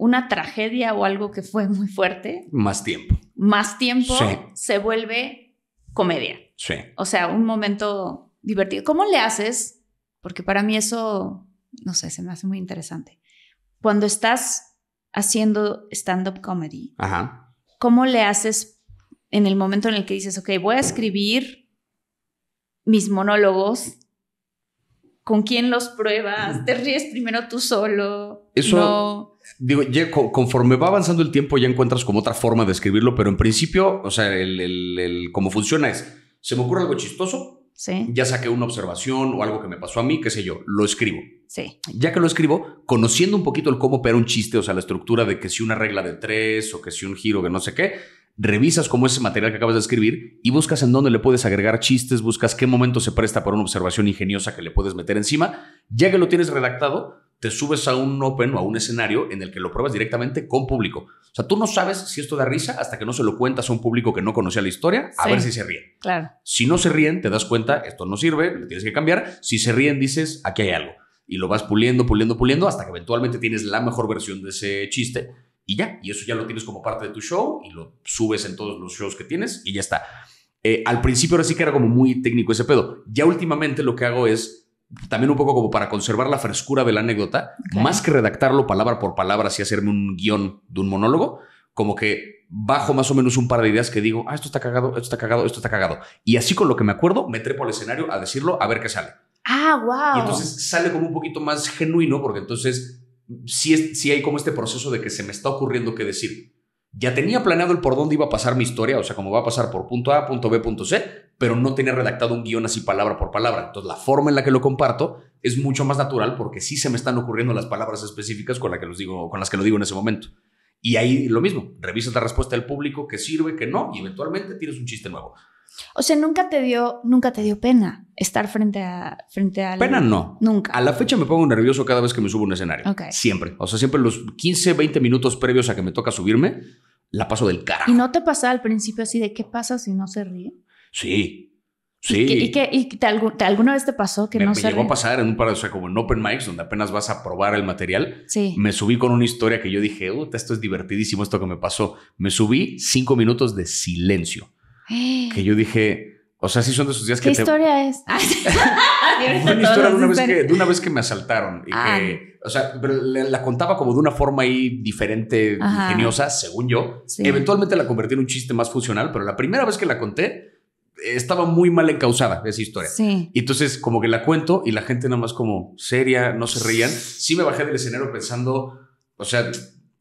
una tragedia o algo que fue muy fuerte. Más tiempo. Más tiempo se vuelve comedia. Sí. O sea, un momento divertido. ¿Cómo le haces? Porque para mí eso, no sé, se me hace muy interesante. Cuando estás haciendo stand-up comedy, ¿cómo le haces en el momento en el que dices, ok, voy a escribir mis monólogos? ¿Con quién los pruebas? ¿Te ríes primero tú solo? Eso digo, conforme va avanzando el tiempo ya encuentras como otra forma de escribirlo, pero en principio, o sea, el, cómo funciona es, se me ocurre algo chistoso, ya saqué una observación o algo que me pasó a mí, qué sé yo, lo escribo. Sí. Ya que lo escribo, conociendo un poquito el cómo pero un chiste, o sea, la estructura de que si una regla de tres o que si un giro que no sé qué, revisas cómo ese material que acabas de escribir y buscas en dónde le puedes agregar chistes, buscas qué momento se presta para una observación ingeniosa que le puedes meter encima. Ya que lo tienes redactado, te subes a un open o a un escenario en el que lo pruebas directamente con público. O sea, tú no sabes si esto da risa hasta que no se lo cuentas a un público que no conocía la historia, a ver si se ríen. Claro. Si no se ríen, te das cuenta, esto no sirve, lo tienes que cambiar. Si se ríen, dices, aquí hay algo. Y lo vas puliendo, puliendo, puliendo, hasta que eventualmente tienes la mejor versión de ese chiste y ya, y eso ya lo tienes como parte de tu show y lo subes en todos los shows que tienes y ya está. Eh, al principio ahora sí que era como muy técnico ese pedo. Ya últimamente lo que hago es también un poco como para conservar la frescura de la anécdota, más que redactarlo palabra por palabra, así hacerme un guión de un monólogo, como que bajo más o menos un par de ideas que digo, ah, esto está cagado, esto está cagado, esto está cagado. Y así con lo que me acuerdo, me trepo al escenario a decirlo, a ver qué sale. Ah, wow. Y entonces sale como un poquito más genuino, porque entonces si es, hay como este proceso de que se me está ocurriendo qué decir. Ya tenía planeado el por dónde iba a pasar mi historia, o sea, cómo va a pasar por punto A, punto B, punto C, pero no tenía redactado un guión así palabra por palabra. Entonces, la forma en la que lo comparto es mucho más natural porque sí se me están ocurriendo las palabras específicas con, la que los digo, con las que lo digo en ese momento. Y ahí lo mismo, revisas la respuesta del público, que sirve, que no, y eventualmente tienes un chiste nuevo. O sea, nunca te dio, nunca te dio pena estar frente a, frente a Pena no. Nunca. A la fecha me pongo nervioso cada vez que me subo a un escenario. Siempre. O sea, siempre los 15, 20 minutos previos a que me toca subirme, la paso del carajo. ¿Y no te pasa al principio así de qué pasa si no se ríe? Sí. Sí. ¿Y, qué? y, te, alguna vez te pasó que no me se llegó a pasar en un par de, o sea, como en open mics, donde apenas vas a probar el material. Sí. Me subí con una historia que yo dije, esto es divertidísimo, esto que me pasó. Me subí cinco minutos de silencio. que yo dije, o sea, sí son de sus días que... ¿Qué historia es? Fue una historia de una, vez que, me asaltaron y que, ah. o sea, pero la contaba como de una forma ahí diferente, ingeniosa, según yo. Eventualmente la convertí en un chiste más funcional, pero la primera vez que la conté estaba muy mal encausada esa historia. Y entonces como que la cuento y la gente nada más como seria, no se reían. Sí me bajé del escenario pensando, o sea,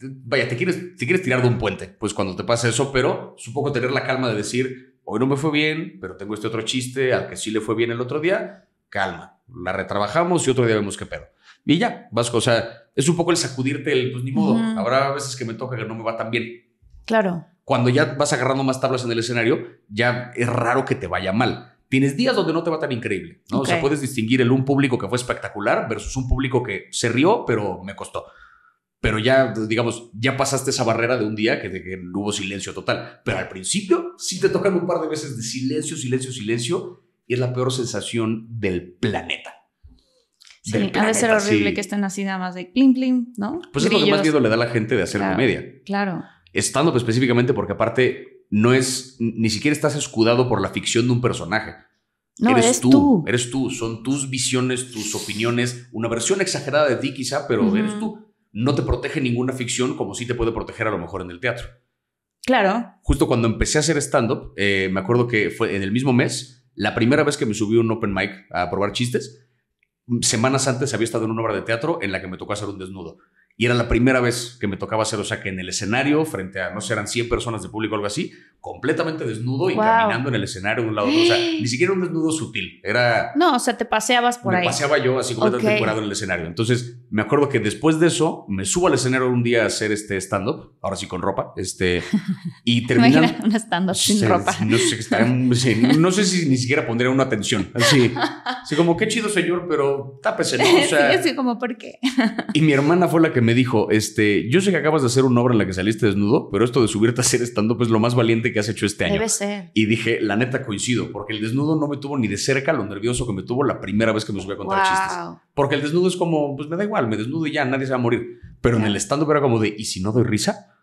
vaya, te quieres, quieres tirar de un puente, pues cuando te pasa eso, pero supongo tener la calma de decir, hoy no me fue bien, pero tengo este otro chiste al que sí le fue bien el otro día, calma, la retrabajamos y otro día vemos qué pedo. Y ya, vas, o sea, es un poco el sacudirte el, pues ni modo, habrá veces que me toca que no me va tan bien. Claro. Cuando ya vas agarrando más tablas en el escenario, ya es raro que te vaya mal. Tienes días donde no te va tan increíble, ¿no? O sea, puedes distinguir el un público que fue espectacular versus un público que se rió, pero me costó pero ya, digamos, ya pasaste esa barrera de un día que, de hubo silencio total. Pero al principio sí te tocan un par de veces de silencio, silencio, silencio, y es la peor sensación del planeta. Sí, ha de ser horrible que estén así nada más de plim, plim, ¿no? Pues es lo que más miedo le da a la gente de hacer comedia. Claro. Estando pues específicamente porque aparte no es, ni siquiera estás escudado por la ficción de un personaje. No, eres, tú, eres tú, son tus visiones, tus opiniones, una versión exagerada de ti quizá, pero eres tú no te protege ninguna ficción como sí te puede proteger a lo mejor en el teatro. Claro. Justo cuando empecé a hacer stand-up, eh, me acuerdo que fue en el mismo mes, la primera vez que me subí un open mic a probar chistes, semanas antes había estado en una obra de teatro en la que me tocó hacer un desnudo. Y era la primera vez que me tocaba hacer, o sea, que en el escenario, frente a, no sé, eran 100 personas de público o algo así, completamente desnudo y caminando en el escenario de un lado a otro. O sea, ni siquiera un desnudo sutil. Era. No, o sea, te paseabas por me ahí. paseaba yo así completamente okay. en el escenario. Entonces, me acuerdo que después de eso, me subo al escenario un día a hacer este stand-up, ahora sí con ropa, este. Y terminan. un stand-up sin ropa. No sé, si ni siquiera pondría una atención. Así. así como, qué chido, señor, pero tápese, ¿no? O sea. sí, como, ¿por qué? y mi hermana fue la que me me dijo, este, yo sé que acabas de hacer una obra en la que saliste desnudo, pero esto de subirte a ser stand-up es lo más valiente que has hecho este año. Y dije, la neta coincido, porque el desnudo no me tuvo ni de cerca lo nervioso que me tuvo la primera vez que me subí a contar chistes. Porque el desnudo es como, pues me da igual, me desnudo y ya, nadie se va a morir. Pero en el estando up era como de, ¿y si no doy risa?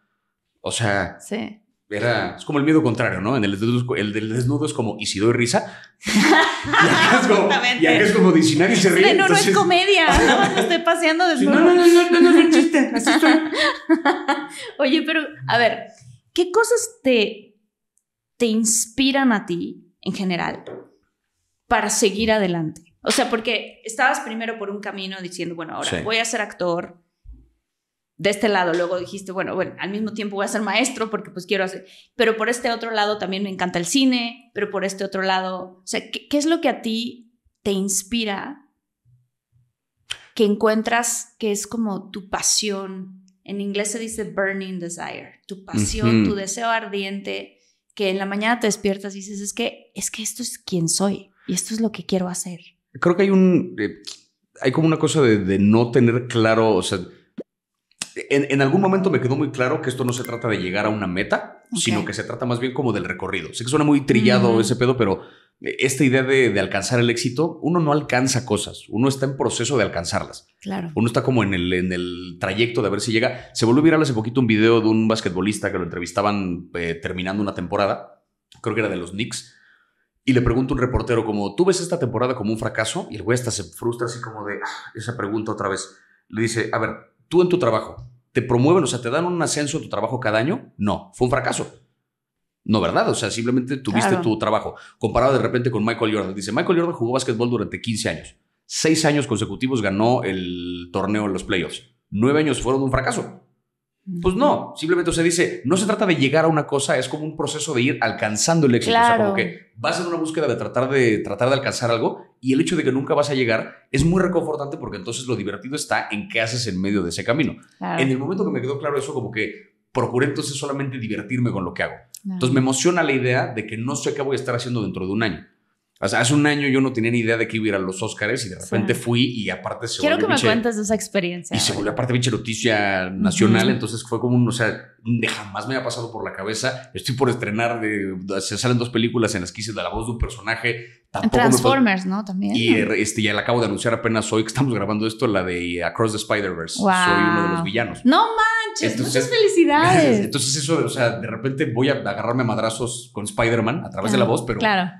O sea, sí era, es como el miedo contrario, ¿no? En el desnudo, el del desnudo es como, ¿y si doy risa? y, acá es como, y si nadie se ríe. No, no, entonces... es comedia, no, me estoy paseando desnudo. no, no, no, no, no, es un chiste, así Oye, pero, a ver, ¿qué cosas te, te inspiran a ti en general para seguir adelante? O sea, porque estabas primero por un camino diciendo, bueno, ahora voy a ser actor, de este lado, luego dijiste, bueno, bueno, al mismo tiempo voy a ser maestro porque pues quiero hacer, pero por este otro lado también me encanta el cine, pero por este otro lado, o sea, ¿qué, es lo que a ti te inspira que encuentras que es como tu pasión? En inglés se dice burning desire, tu pasión, tu deseo ardiente, que en la mañana te despiertas y dices, es que, es que esto es quien soy y esto es lo que quiero hacer. Creo que hay un, eh, hay como una cosa de, de no tener claro, o sea, en, algún momento me quedó muy claro que esto no se trata de llegar a una meta, sino que se trata más bien como del recorrido. Sé que suena muy trillado ese pedo, pero eh, esta idea de, alcanzar el éxito, uno no alcanza cosas, uno está en proceso de alcanzarlas. Claro. Uno está como en el, en el trayecto de ver si llega. Se volvió viral hace poquito un video de un basquetbolista que lo entrevistaban eh, terminando una temporada, creo que era de los Knicks, y le pregunta un reportero como, ¿tú ves esta temporada como un fracaso? Y el güey hasta se frustra así como de, ah", esa pregunta otra vez. Le dice, a ver, tú en tu trabajo, ¿te promueven, o sea, te dan un ascenso en tu trabajo cada año? No, fue un fracaso. No, ¿verdad? O sea, simplemente tuviste tu trabajo. Comparado de repente con Michael Jordan. Dice, Michael Jordan jugó básquetbol durante 15 años. Seis años consecutivos ganó el torneo en los playoffs. Nueve años fueron un fracaso. Pues no, simplemente se dice, no se trata de llegar a una cosa, es como un proceso de ir alcanzando el éxito. O sea, como que vas en una búsqueda de tratar, de tratar de alcanzar algo y el hecho de que nunca vas a llegar es muy reconfortante porque entonces lo divertido está en qué haces en medio de ese camino. En el momento que me quedó claro eso, como que procuré entonces solamente divertirme con lo que hago. Entonces me emociona la idea de que no sé qué voy a estar haciendo dentro de un año o sea, hace un año yo no tenía ni idea de que iba a ir a los Oscars y de repente fui y aparte se Quiero que me cuentes de esa experiencia. Y se volvió aparte pinche noticia nacional, entonces fue como un, o sea, jamás me había pasado por la cabeza. Estoy por estrenar, de, se salen dos películas en las que hice la voz de un personaje. Transformers, ¿no? También. Y eh, este, ya la acabo de anunciar apenas hoy que estamos grabando esto, la de Across the Spider-Verse. Soy uno de los villanos. No manches, muchas felicidades. Entonces eso, o sea, de repente voy a agarrarme a madrazos con Spider-Man a través de la voz, pero... Claro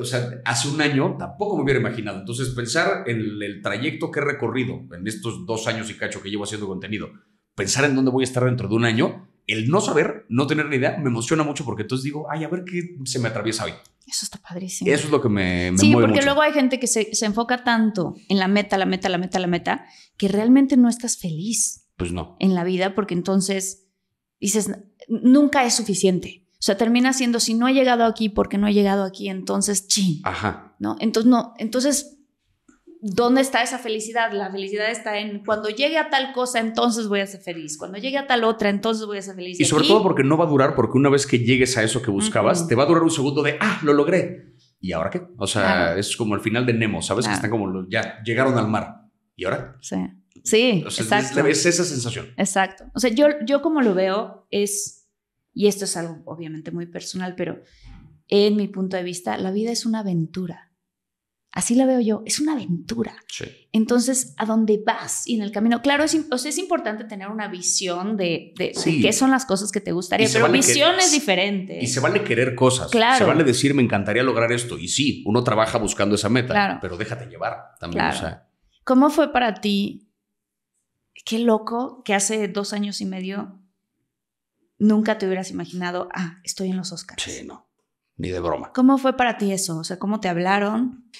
o sea, hace un año tampoco me hubiera imaginado. Entonces, pensar en el, trayecto que he recorrido en estos dos años y cacho que llevo haciendo contenido, pensar en dónde voy a estar dentro de un año, el no saber, no tener ni idea, me emociona mucho porque entonces digo, ay, a ver qué se me atraviesa hoy. Eso está padrísimo. Eso es lo que me, me Sí, porque luego hay gente que se, enfoca tanto en la meta, la meta, la meta, la meta, que realmente no estás feliz. Pues no. En la vida, porque entonces dices, nunca es suficiente. O sea, termina siendo, si no he llegado aquí porque no he llegado aquí, entonces ching. Ajá. ¿No? Entonces, no, entonces, ¿dónde está esa felicidad? La felicidad está en cuando llegue a tal cosa, entonces voy a ser feliz. Cuando llegue a tal otra, entonces voy a ser feliz. Y, sobre todo porque no va a durar, porque una vez que llegues a eso que buscabas, te va a durar un segundo de, ah, lo logré. ¿Y ahora qué? O sea, es como el final de Nemo, ¿sabes? Que están como, los, ya, llegaron al mar. ¿Y ahora? Sí. Sí, o sea, exacto. Es, es esa sensación. Exacto. O sea, yo, yo como lo veo es y esto es algo obviamente muy personal, pero en mi punto de vista, la vida es una aventura. Así la veo yo, es una aventura. Entonces, ¿a dónde vas? Y en el camino, claro, es, importante tener una visión de, qué son las cosas que te gustaría, pero vale visión es diferente. Y se vale querer cosas. Se vale decir, me encantaría lograr esto. Y sí, uno trabaja buscando esa meta, pero déjate llevar también. ¿Cómo fue para ti? Qué loco que hace dos años y medio nunca te hubieras imaginado, ah, estoy en los Oscars. Sí, no, ni de broma. ¿Cómo fue para ti eso? O sea, ¿cómo te hablaron?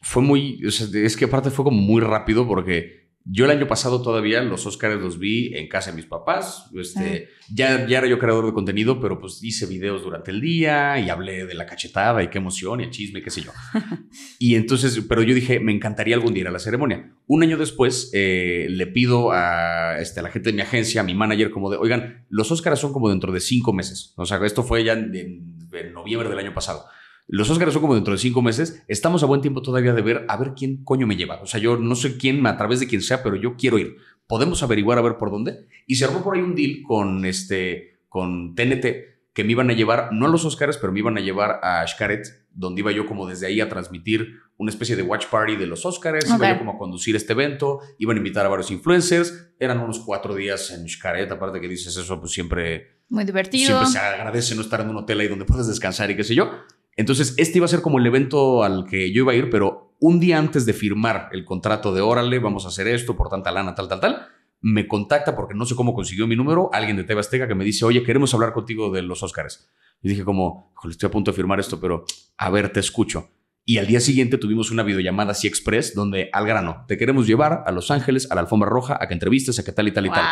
Fue muy, es que aparte fue como muy rápido porque yo el año pasado todavía los Oscars los vi en casa de mis papás. Este, ah. ya, ya era yo creador de contenido, pero pues hice videos durante el día y hablé de la cachetada y qué emoción y el chisme, qué sé yo. y entonces, pero yo dije, me encantaría algún día ir a la ceremonia. Un año después eh, le pido este, a, la gente de mi agencia, a mi manager, como de, oigan, los Oscars son como dentro de cinco meses. O sea, esto fue ya en noviembre del año pasado los Oscars son como dentro de cinco meses. Estamos a buen tiempo todavía de ver a ver quién coño me lleva. O sea, yo no sé quién, a través de quién sea, pero yo quiero ir. Podemos averiguar a ver por dónde. Y se armó por ahí un deal con, este, con TNT que me iban a llevar, no a los Oscars, pero me iban a llevar a shkaret. donde iba yo como desde ahí a transmitir una especie de watch party de los Oscars, iba yo como a conducir este evento, iban a invitar a varios influencers, eran unos cuatro días en shkaret, aparte que dices eso, pues siempre... Muy divertido. Siempre se agradece no estar en un hotel ahí donde puedes descansar y qué sé yo. Entonces, este iba a ser como el evento al que yo iba a ir, pero un día antes de firmar el contrato de Órale, vamos a hacer esto por tanta lana, tal, tal, tal, me contacta porque no sé cómo consiguió mi número, alguien de TV que me dice, oye, queremos hablar contigo de los Oscars. Y dije como, estoy a punto de firmar esto, pero a ver, te escucho. Y al día siguiente tuvimos una videollamada así express donde al grano, te queremos llevar a Los Ángeles, a la alfombra roja, a que entrevistes, a que tal y tal y tal.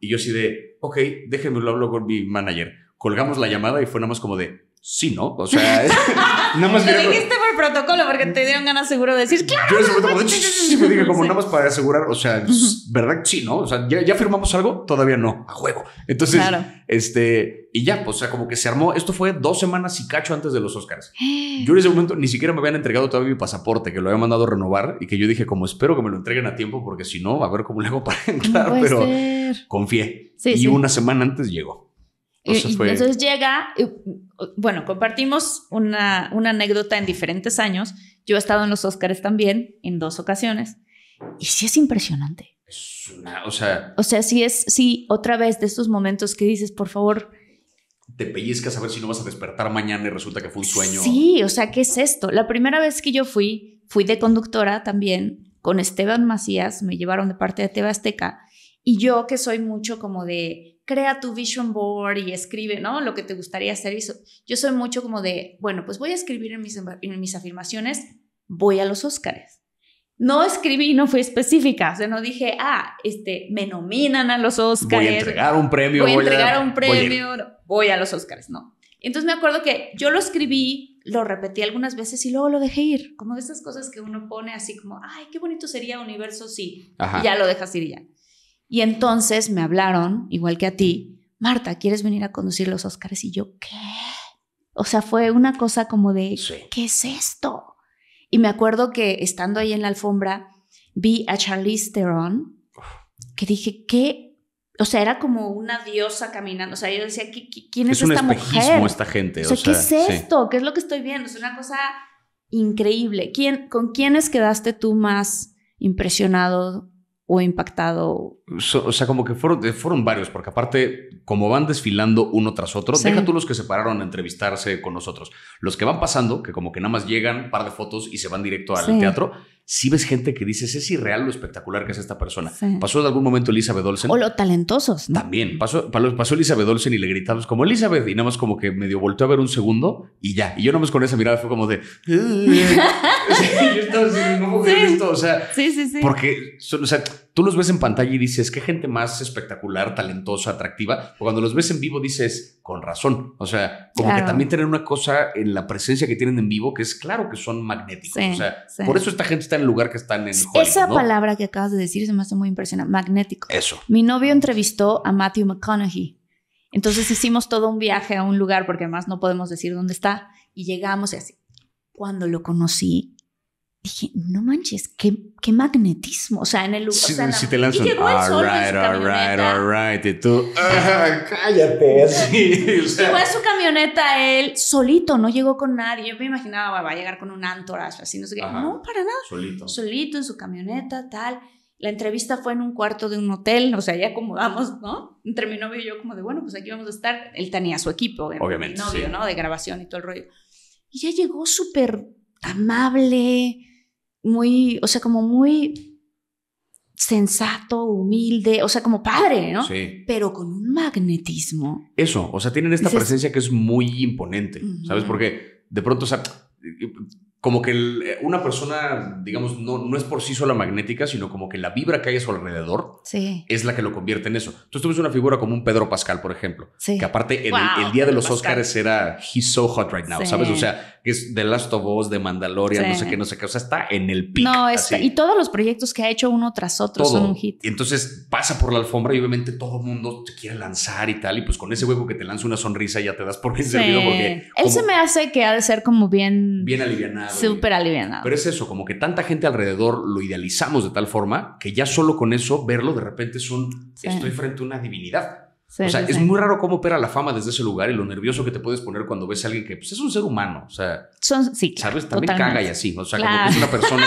Y yo sí de, ok, déjenme lo hablo con mi manager. Colgamos la llamada y fue nada más como de, sí, ¿no? O sea, nada más. dijiste por protocolo porque te dieron ganas seguro de decir, claro. Yo en ese momento como, me dije como nada más para asegurar, o sea, pues, ¿verdad? Sí, ¿no? O sea, ¿ya, firmamos algo? Todavía no, a juego. Entonces, este, y ya, pues, o sea, como que se armó. Esto fue dos semanas y cacho antes de los Oscars. Eh. Yo en ese momento ni siquiera me habían entregado todavía mi pasaporte, que lo había mandado a renovar y que yo dije como, espero que me lo entreguen a tiempo porque si no, a ver cómo le hago para entrar, pero confié. y una semana antes llegó. Y, entonces llega, bueno, compartimos una, anécdota en diferentes años. Yo he estado en los Óscares también, en dos ocasiones. Y sí es impresionante. o sea... O sea, sí es, sí, otra vez de estos momentos que dices, por favor... Te pellizcas a ver si no vas a despertar mañana y resulta que fue un sueño. Sí, o sea, ¿qué es esto? La primera vez que yo fui, fui de conductora también con Esteban Macías, me llevaron de parte de Teba Y yo que soy mucho como de crea tu vision board y escribe, ¿no? Lo que te gustaría hacer. Y yo soy mucho como de, bueno, pues voy a escribir en mis, en mis afirmaciones, voy a los Óscares. No escribí, no fui específica, o sea, no dije, ah, este, me nominan a los Óscares. Voy a entregar un premio. Voy a entregar un premio, voy a, los Óscares, no. Entonces me acuerdo que yo lo escribí, lo repetí algunas veces y luego lo dejé ir, como de esas cosas que uno pone así como, ay, qué bonito sería universo, sí, ya lo dejas ir y ya. Y entonces me hablaron, igual que a ti, Marta, ¿quieres venir a conducir los Oscars? Y yo, ¿qué? O sea, fue una cosa como de, ¿qué es esto? Y me acuerdo que estando ahí en la alfombra, vi a Charlize Theron, que dije, ¿qué? O sea, era como una diosa caminando. O sea, yo decía, ¿quién es, es esta mujer? esta gente. O sea, ¿qué es esto? ¿Qué es lo que estoy viendo? Es una cosa increíble. ¿Quién, ¿Con quiénes quedaste tú más impresionado o impactado? o sea, como que fueron, eh, fueron, varios, porque aparte, como van desfilando uno tras otro, deja tú los que se pararon a entrevistarse con nosotros. Los que van pasando, que como que nada más llegan, par de fotos y se van directo al teatro si ves gente que dices, es irreal lo espectacular que es esta persona. Pasó en algún momento Elizabeth Olsen. O lo talentosos. También. Pasó, pasó Elizabeth Olsen y le gritamos como Elizabeth y nada más como que medio volteó a ver un segundo y ya. Y yo nada más con esa mirada fue como de... Eh". yo estaba esto. O sea, sí, sí, sí. Porque, o sea, tú los ves en pantalla y dices, qué gente más espectacular, talentosa, atractiva. O cuando los ves en vivo dices, con razón. O sea, como que también tener una cosa en la presencia que tienen en vivo que es claro que son magnéticos. o sea, por eso esta gente está en el lugar que están en. juego. Esa palabra que acabas de decir se me hace muy impresionante, magnético. Eso. Mi novio entrevistó a Matthew McConaughey. Entonces hicimos todo un viaje a un lugar porque además no podemos decir dónde está y llegamos y así. Cuando lo conocí, dije, no manches, qué, qué magnetismo. O sea, en el lugar. si te lanzan, y right, right, right. Y tú, cállate. Así, Llegó a su camioneta él solito, no llegó con nadie. Yo me imaginaba, va a llegar con un antorazo así, no sé qué. no, para nada. Solito. Solito en su camioneta, tal. La entrevista fue en un cuarto de un hotel, o sea, ya acomodamos, ¿no? Entre mi novio y yo, como de, bueno, pues aquí vamos a estar. Él tenía su equipo, obviamente. Mi novio, ¿no? De grabación y todo el rollo. Y ya llegó súper amable, muy, o sea, como muy sensato, humilde, o sea, como padre, ¿no? Sí. Pero con un magnetismo. Eso, o sea, tienen esta presencia que es muy imponente, ¿sabes? Porque de pronto, o sea, como que una persona, digamos, no, no es por sí sola magnética, sino como que la vibra que hay a su alrededor es la que lo convierte en eso. Tú ves una figura como un Pedro Pascal, por ejemplo, sí. que aparte el, día de los Oscars era He's so hot right now, ¿sabes? O sea, es The Last of Us, de Mandalorian, no sé qué, no sé qué. O sea, está en el pico. No, y todos los proyectos que ha hecho uno tras otro son un hit. Y entonces pasa por la alfombra y obviamente todo el mundo te quiere lanzar y tal. Y pues con ese huevo que te lanza una sonrisa ya te das por bien sí. servido porque. Él se me hace que ha de ser como bien. Bien alivianado. Súper Pero es eso, como que tanta gente alrededor lo idealizamos de tal forma que ya solo con eso, verlo de repente es un. Estoy frente a una divinidad o sea, es muy raro cómo opera la fama desde ese lugar y lo nervioso que te puedes poner cuando ves a alguien que pues, es un ser humano. O sea, ¿sabes? También caga y así. O sea, como que es una persona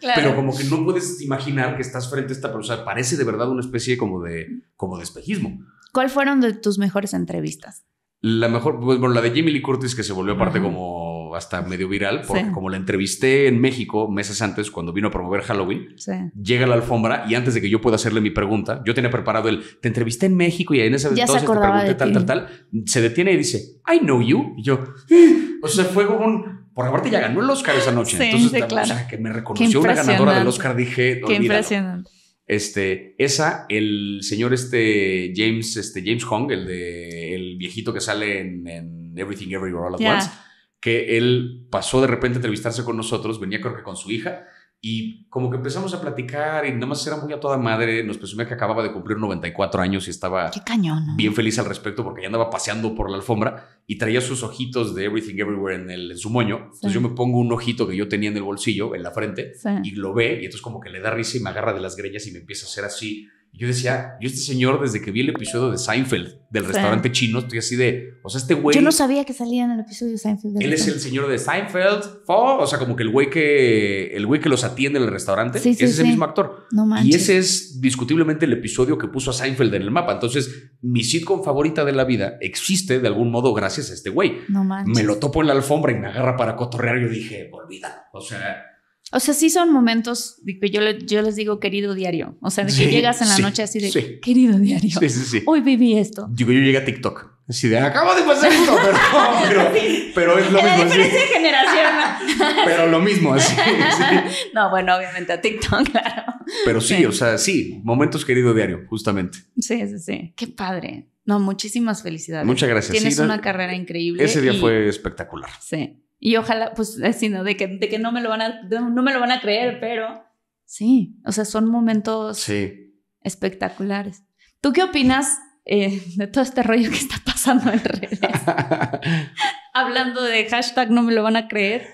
pero, como que no puedes imaginar que estás frente a esta persona. O parece de verdad una especie como de, como espejismo. ¿Cuál fueron de tus mejores entrevistas? La mejor, pues, bueno, la de Jimmy Lee Curtis, que se volvió aparte como hasta medio viral, porque como la entrevisté en México meses antes, cuando vino a promover Halloween, llega a la alfombra y antes de que yo pueda hacerle mi pregunta, yo tenía preparado el, te entrevisté en México y en esa vez entonces te pregunté tal, tal, tal, se detiene y dice, I know you. Y yo, ¡Eh! o sea, fue como un... por aparte ya ganó el Oscar esa noche. entonces, claro. que me reconoció una ganadora del Oscar, dije, Qué impresionante. Este, esa, el señor este James, este James Hong, el de el viejito que sale en, Everything Everywhere All at Once, que él pasó de repente a entrevistarse con nosotros, venía creo que con su hija, y como que empezamos a platicar y nada más era muy a toda madre. Nos presumía que acababa de cumplir 94 años y estaba cañón, bien feliz al respecto porque ya andaba paseando por la alfombra y traía sus ojitos de Everything Everywhere en, el, su moño. Entonces yo me pongo un ojito que yo tenía en el bolsillo, en la frente, y lo ve y entonces como que le da risa y me agarra de las greñas y me empieza a hacer así yo decía, yo este señor, desde que vi el episodio de Seinfeld, del restaurante chino, estoy así de, o sea, este güey... Yo no sabía que salían en el episodio de Seinfeld. Él es el señor de Seinfeld, o sea, como que el güey que, el güey que los atiende en el restaurante, es ese mismo actor. No Y ese es discutiblemente el episodio que puso a Seinfeld en el mapa. Entonces, mi sitcom favorita de la vida existe de algún modo gracias a este güey. No Me lo topo en la alfombra y me agarra para cotorrear. y Yo dije, olvida, o sea... O sea, sí son momentos, yo, yo les digo querido diario. O sea, de que llegas en la noche así de sí. querido diario. Hoy viví esto. Digo, yo llegué a TikTok. Así de acabo de pasar esto, pero, pero, es lo mismo. La diferencia de generación. pero lo mismo, así. No, bueno, obviamente a TikTok, claro. Pero sí, o sea, sí, momentos querido diario, justamente. Sí, sí, sí. Qué padre. No, muchísimas felicidades. Muchas gracias. Tienes una carrera increíble. Ese día fue espectacular. Sí. Y ojalá, pues, sino De que, de que no, me lo van a, no me lo van a creer, pero sí, o sea, son momentos espectaculares. ¿Tú qué opinas eh, de todo este rollo que está pasando en redes? Hablando de hashtag, no me lo van a creer.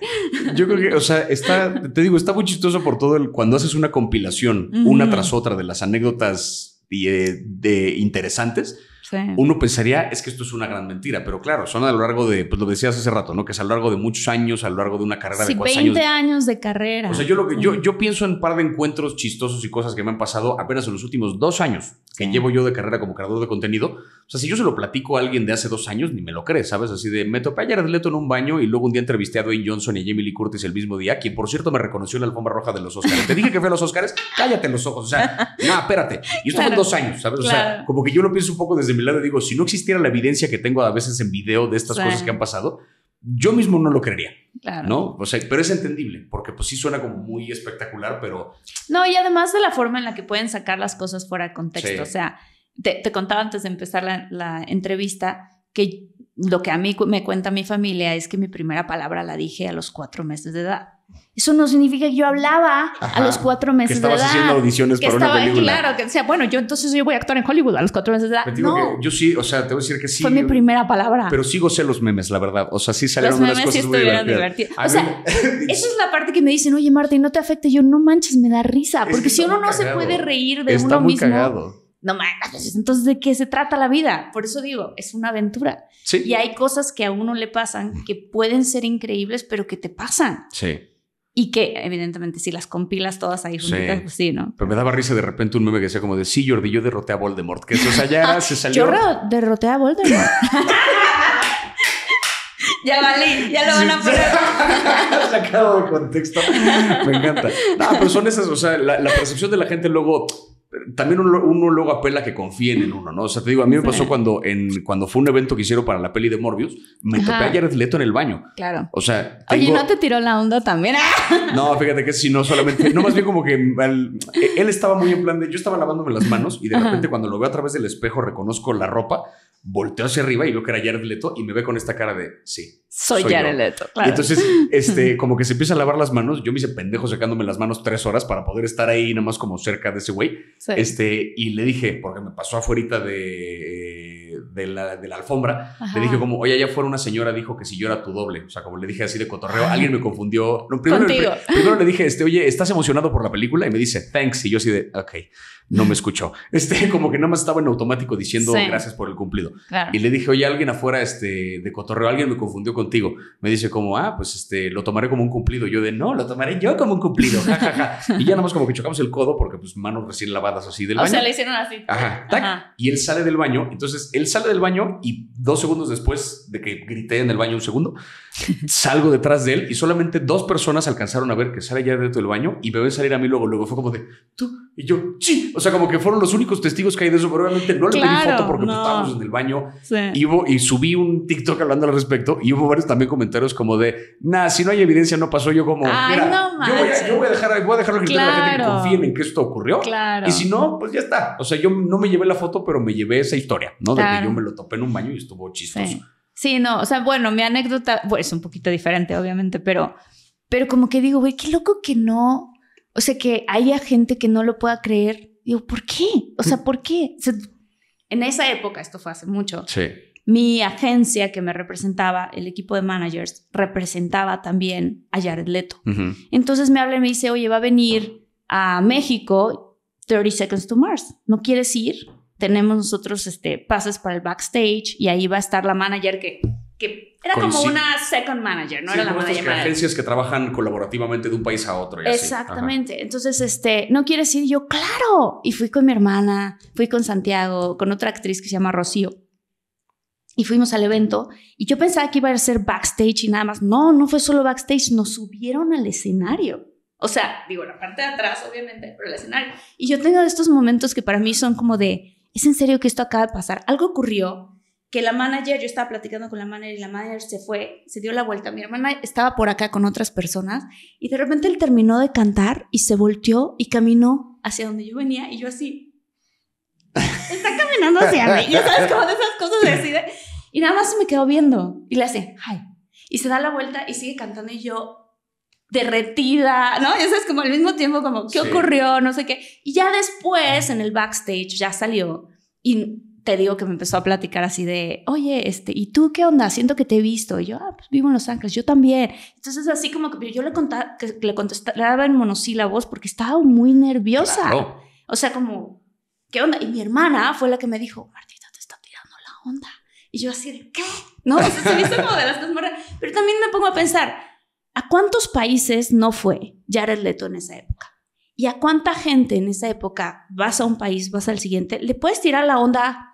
Yo creo que, o sea, está, te digo, está muy chistoso por todo el, cuando haces una compilación, una tras otra de las anécdotas eh, interesantes uno pensaría, es que esto es una gran mentira, pero claro, son a lo largo de, pues lo decías hace rato, ¿no? Que es a lo largo de muchos años, a lo largo de una carrera de 20 años. años. de carrera. O sea, yo, lo que, yo pienso en un par de encuentros chistosos y cosas que me han pasado apenas en los últimos dos años que llevo yo de carrera como creador de contenido, o sea, si yo se lo platico a alguien de hace dos años, ni me lo cree, ¿sabes? Así de, me topé a en un baño y luego un día entrevisté a Dwayne Johnson y a Jamie Lee Curtis el mismo día, quien por cierto me reconoció en la alfombra roja de los Oscars. Te dije que fue a los Oscars, cállate los ojos, o sea, no, espérate. Y esto fue en dos años, ¿sabes? O sea, como que yo lo pienso un poco desde mi lado y digo, si no existiera la evidencia que tengo a veces en video de estas cosas que han pasado, yo mismo no lo creería. ¿No? O sea, pero es entendible, porque pues sí suena como muy espectacular, pero... No, y además de la forma en la que pueden sacar las cosas fuera de contexto. O sea, te, contaba antes de empezar la entrevista que lo que a mí me cuenta mi familia es que mi primera palabra la dije a los cuatro meses de edad. Eso no significa que yo hablaba a los cuatro meses de edad. Que estabas haciendo audiciones para una película. Claro, que decía, bueno, yo entonces yo voy a actuar en Hollywood a los cuatro meses de edad. No. yo sí, o sea, te voy a decir que sí. Fue mi primera palabra. Pero sigo gocé los memes, la verdad. O sea, sí salieron los unas cosas sí muy divertidas. O sea, esa es la parte que me dicen, oye, Martín no te afecte. Yo, no manches, me da risa. Porque si uno no se puede reír de está uno muy Cagado no manches, entonces de qué se trata la vida. Por eso digo, es una aventura. Sí. Y hay cosas que a uno le pasan que pueden ser increíbles, pero que te pasan. Sí. Y que, evidentemente, si las compilas todas ahí juntitas, pues sí. ¿no? Pero me daba risa de repente un meme que decía como de, sí, Jordi, yo derroté a Voldemort. Que eso, o sea, ya ah, se salió... Yo derroté a Voldemort. ya valí, ya lo van a poner. Sacado de contexto. Me encanta. Ah, no, pero son esas, o sea, la percepción de la gente luego también uno, luego apela a que confíen en uno, ¿no? O sea, te digo, a mí me pasó cuando, en, cuando fue un evento que hicieron para la peli de Morbius, me topé a Jared Leto en el baño. Claro. O sea. Tengo... Oye, ¿no te tiró la onda también? No, fíjate que si no solamente. No, más bien como que e, él estaba muy en plan de. Yo estaba lavándome las manos y de repente cuando lo veo a través del espejo reconozco la ropa volteo hacia arriba y veo que era Jared Leto y me ve con esta cara de sí. Soy, Jared Leto. Claro. entonces, este, como que se empieza a lavar las manos. Yo me hice pendejo sacándome las manos tres horas para poder estar ahí nada más como cerca de ese güey. Este, y le dije, porque me pasó afuera de, de, la, de la alfombra, le dije como, oye, allá afuera una señora dijo que si yo era tu doble. O sea, como le dije así de cotorreo, alguien me confundió. primero, Contigo. Le, primero le dije, este, oye, ¿estás emocionado por la película? Y me dice, thanks. Y yo así de, ok no me escuchó. Este, como que nada más estaba en automático diciendo gracias por el cumplido. Y le dije, oye, alguien afuera este, de cotorreo, alguien me confundió contigo. Me dice como, ah, pues este, lo tomaré como un cumplido. Yo de, no, lo tomaré yo como un cumplido. Y ya nada más como que chocamos el codo porque pues manos recién lavadas así del baño. O sea, le hicieron así. Y él sale del baño. Entonces, él sale del baño y dos segundos después de que grité en el baño un segundo, Salgo detrás de él y solamente dos personas alcanzaron a ver que sale ya dentro del baño y me ven salir a mí luego. Luego fue como de tú y yo, sí. O sea, como que fueron los únicos testigos que hay de eso. Pero obviamente no le pedí foto porque pues, estábamos en el baño. Y, subí un TikTok hablando al respecto y hubo varios también comentarios como de, nada si no hay evidencia no pasó. Yo como, yo, voy a, dejar, a la gente que confíen en que esto ocurrió. Y si no, pues ya está. O sea, yo no me llevé la foto, pero me llevé esa historia, ¿no? De que yo me lo topé en un baño y estuvo chistoso. Sí, no, o sea, bueno, mi anécdota bueno, es un poquito diferente, obviamente, pero, pero como que digo, güey, qué loco que no, o sea, que haya gente que no lo pueda creer. Digo, ¿por qué? O sea, ¿por qué? en esa época, esto fue hace mucho. Mi agencia que me representaba, el equipo de managers, representaba también a Jared Leto. Entonces me habla y me dice, oye, va a venir a México 30 Seconds to Mars. ¿No quieres ir? tenemos nosotros este, pases para el backstage y ahí va a estar la manager que, que era como una second manager, no era la manager. agencias que trabajan colaborativamente de un país a otro. Exactamente. Entonces, este, no quiere decir yo, claro. Y fui con mi hermana, fui con Santiago, con otra actriz que se llama Rocío. Y fuimos al evento y yo pensaba que iba a ser backstage y nada más. No, no fue solo backstage, nos subieron al escenario. O sea, digo, la parte de atrás, obviamente, pero el escenario. Y yo tengo estos momentos que para mí son como de, ¿es en serio que esto acaba de pasar? Algo ocurrió que la manager, yo estaba platicando con la manager y la manager se fue, se dio la vuelta. Mi hermana estaba por acá con otras personas y de repente él terminó de cantar y se volteó y caminó hacia donde yo venía y yo así. Está caminando hacia mí. Ya sabes cómo de esas cosas decide. Y nada más se me quedó viendo y le hace, hi. Y se da la vuelta y sigue cantando y yo, derretida, ¿no? Y eso es como al mismo tiempo como, ¿qué ocurrió? No sé qué. Y ya después ah. en el backstage ya salió y te digo que me empezó a platicar así de, oye, este, ¿y tú qué onda? Siento que te he visto. Y yo, ah, pues vivo en Los Ángeles, yo también. Entonces así como que yo le, contaba, le contestaba en monosílabos porque estaba muy nerviosa. O sea, como, ¿qué onda? Y mi hermana fue la que me dijo, Martita, te está tirando la onda. Y yo así de, ¿qué? No, Eso se me hizo como de las cosas Pero también me pongo a pensar, ¿A cuántos países no fue Jared Leto en esa época? ¿Y a cuánta gente en esa época vas a un país, vas al siguiente? ¿Le puedes tirar la onda?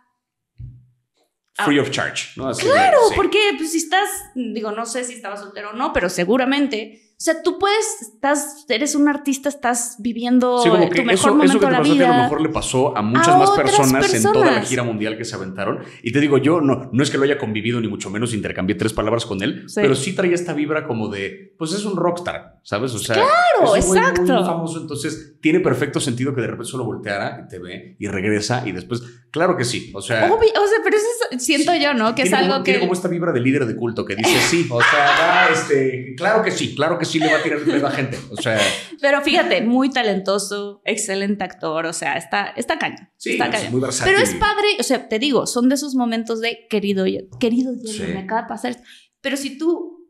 Free of charge. claro, porque pues, si estás, digo, no sé si estaba soltero o no, pero seguramente o sea, tú puedes, estás, eres un artista, estás viviendo tu mejor eso, que te la vida. A, ti a lo mejor le pasó a muchas más personas, en toda la gira mundial que se aventaron. Y te digo, yo no, no es que lo haya convivido, ni mucho menos intercambié tres palabras con él, pero sí traía esta vibra como de, pues es un rockstar, ¿sabes? O sea, claro, exacto. Muy, entonces tiene perfecto sentido que de repente solo volteara y te ve y regresa y después, claro que sí, o sea. o sea, pero eso siento yo, ¿no? Que es algo que. Tiene como esta vibra de líder de culto que dice, sí, o sea, este, claro que sí, claro que sí sí le va a tirar el gente. O sea. Pero fíjate, muy talentoso, excelente actor. O sea, está, está caña. Sí, Pero es padre, o sea, te digo, son de esos momentos de querido, querido me acaba de pasar. Pero si tú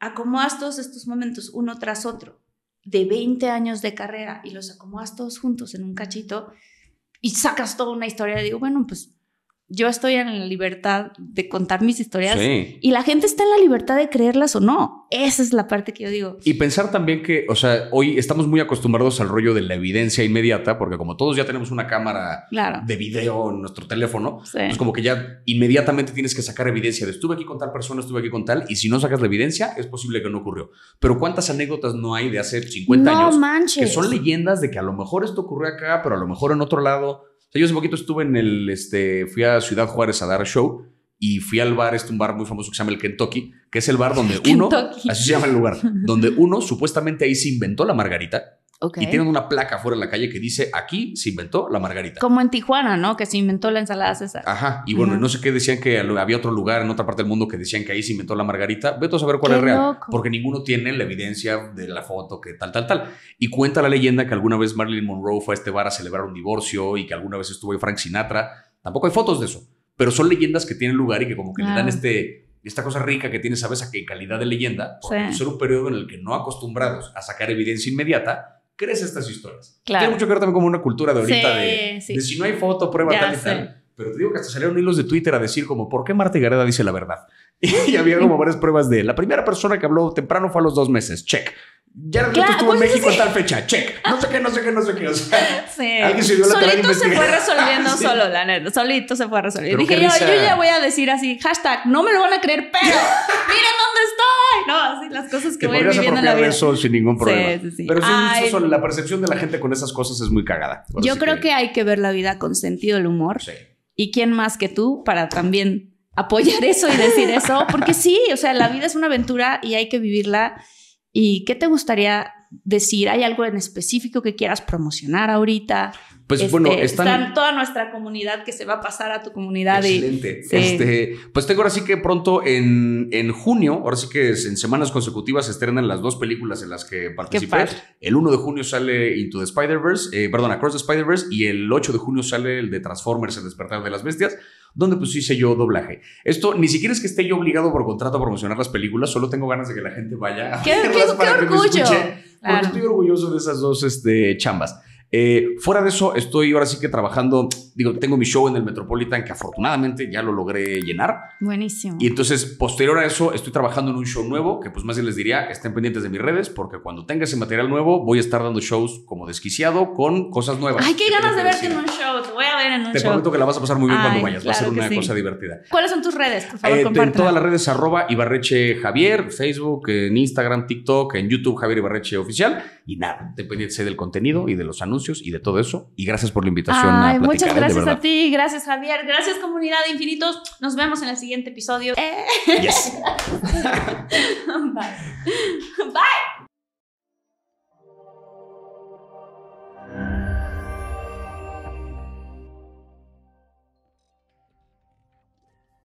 acomodas todos estos momentos uno tras otro, de 20 años de carrera, y los acomodas todos juntos en un cachito, y sacas toda una historia, digo, bueno, pues yo estoy en la libertad de contar mis historias y la gente está en la libertad de creerlas o no. Esa es la parte que yo digo. Y pensar también que, o sea, hoy estamos muy acostumbrados al rollo de la evidencia inmediata, porque como todos ya tenemos una cámara de video en nuestro teléfono, es pues como que ya inmediatamente tienes que sacar evidencia de estuve aquí con tal persona, estuve aquí con tal, y si no sacas la evidencia, es posible que no ocurrió. Pero ¿cuántas anécdotas no hay de hace 50 años que son leyendas de que a lo mejor esto ocurrió acá, pero a lo mejor en otro lado? yo hace poquito estuve en el, este, fui a Ciudad Juárez a dar show y fui al bar, este un bar muy famoso que se llama el Kentucky, que es el bar donde uno, así se llama el lugar, donde uno supuestamente ahí se inventó la margarita y tienen una placa Fuera en la calle que dice, aquí se inventó la margarita. Como en Tijuana, ¿no? Que se inventó la ensalada César. Ajá. Y bueno, no sé qué decían que había otro lugar en otra parte del mundo que decían que ahí se inventó la margarita. Vete a saber cuál es real. Porque ninguno tiene la evidencia de la foto que tal, tal, tal. Y cuenta la leyenda que alguna vez Marilyn Monroe fue a este bar a celebrar un divorcio y que alguna vez estuvo ahí Frank Sinatra. Tampoco hay fotos de eso. Pero son leyendas que tienen lugar y que como que le dan este esta cosa rica que tiene, sabes, a qué calidad de leyenda, porque sí. un periodo en el que no acostumbrados a sacar evidencia inmediata, crees estas historias. Tiene mucho que ver también como una cultura de ahorita de, de, si no hay foto, prueba tal y tal. Pero te digo que hasta salieron hilos de Twitter a decir como, ¿por qué Marta Gareda dice la verdad? Y había como varias pruebas de, la primera persona que habló temprano fue a los dos meses, check. Ya claro, estuvo en pues, México a tal fecha, check. No sé qué, no sé qué, no sé qué. O sí. Solito se fue resolviendo solo, la neta. Solito se fue resolviendo. Dije, yo, yo, ya voy a decir así, hashtag, no me lo van a creer, pero miren dónde estoy. No, así las cosas que voy viviendo en la vida. eso sin ningún problema. Sí, sí, sí. Pero sí, la percepción de la gente con esas cosas es muy cagada. yo creo que... hay que ver la vida con sentido del humor. Sí. ¿Y quién más que tú para también apoyar eso y decir eso? Porque sí, o sea, la vida es una aventura y hay que vivirla ¿Y qué te gustaría decir? ¿Hay algo en específico que quieras promocionar ahorita? Pues bueno, este, están... toda nuestra comunidad que se va a pasar a tu comunidad. Excelente. este, pues tengo ahora sí que pronto en, junio, ahora sí que en semanas consecutivas se estrenan las dos películas en las que participé. El 1 de junio sale Into the Spider-Verse, eh, perdón, Across the Spider-Verse, y el 8 de junio sale el de Transformers, el despertar de las bestias donde pues hice yo doblaje. Esto ni siquiera es que esté yo obligado por contrato a promocionar las películas, solo tengo ganas de que la gente vaya. ¡Qué, a orgullo! estoy orgulloso de esas dos este, chambas. Eh, fuera de eso, estoy ahora sí que trabajando, digo, tengo mi show en el Metropolitan que afortunadamente ya lo logré llenar. Buenísimo. Y entonces, posterior a eso, estoy trabajando en un show nuevo, que pues más bien les diría, estén pendientes de mis redes, porque cuando tenga ese material nuevo, voy a estar dando shows como desquiciado con cosas nuevas. Ay, qué ganas de verte en un show, te voy a ver en un show. Te prometo que la vas a pasar muy bien cuando vayas, va a ser una cosa divertida. ¿Cuáles son tus redes? Por favor, eh, En todas las redes, arroba Ibarreche Javier, Facebook, en Instagram, TikTok, en YouTube, Javier Ibarreche Oficial. Y nada, dependiente del contenido y de los anuncios y de todo eso. Y gracias por la invitación. muchas gracias a ti, gracias Javier, gracias comunidad de infinitos. Nos vemos en el siguiente episodio. Bye. Bye.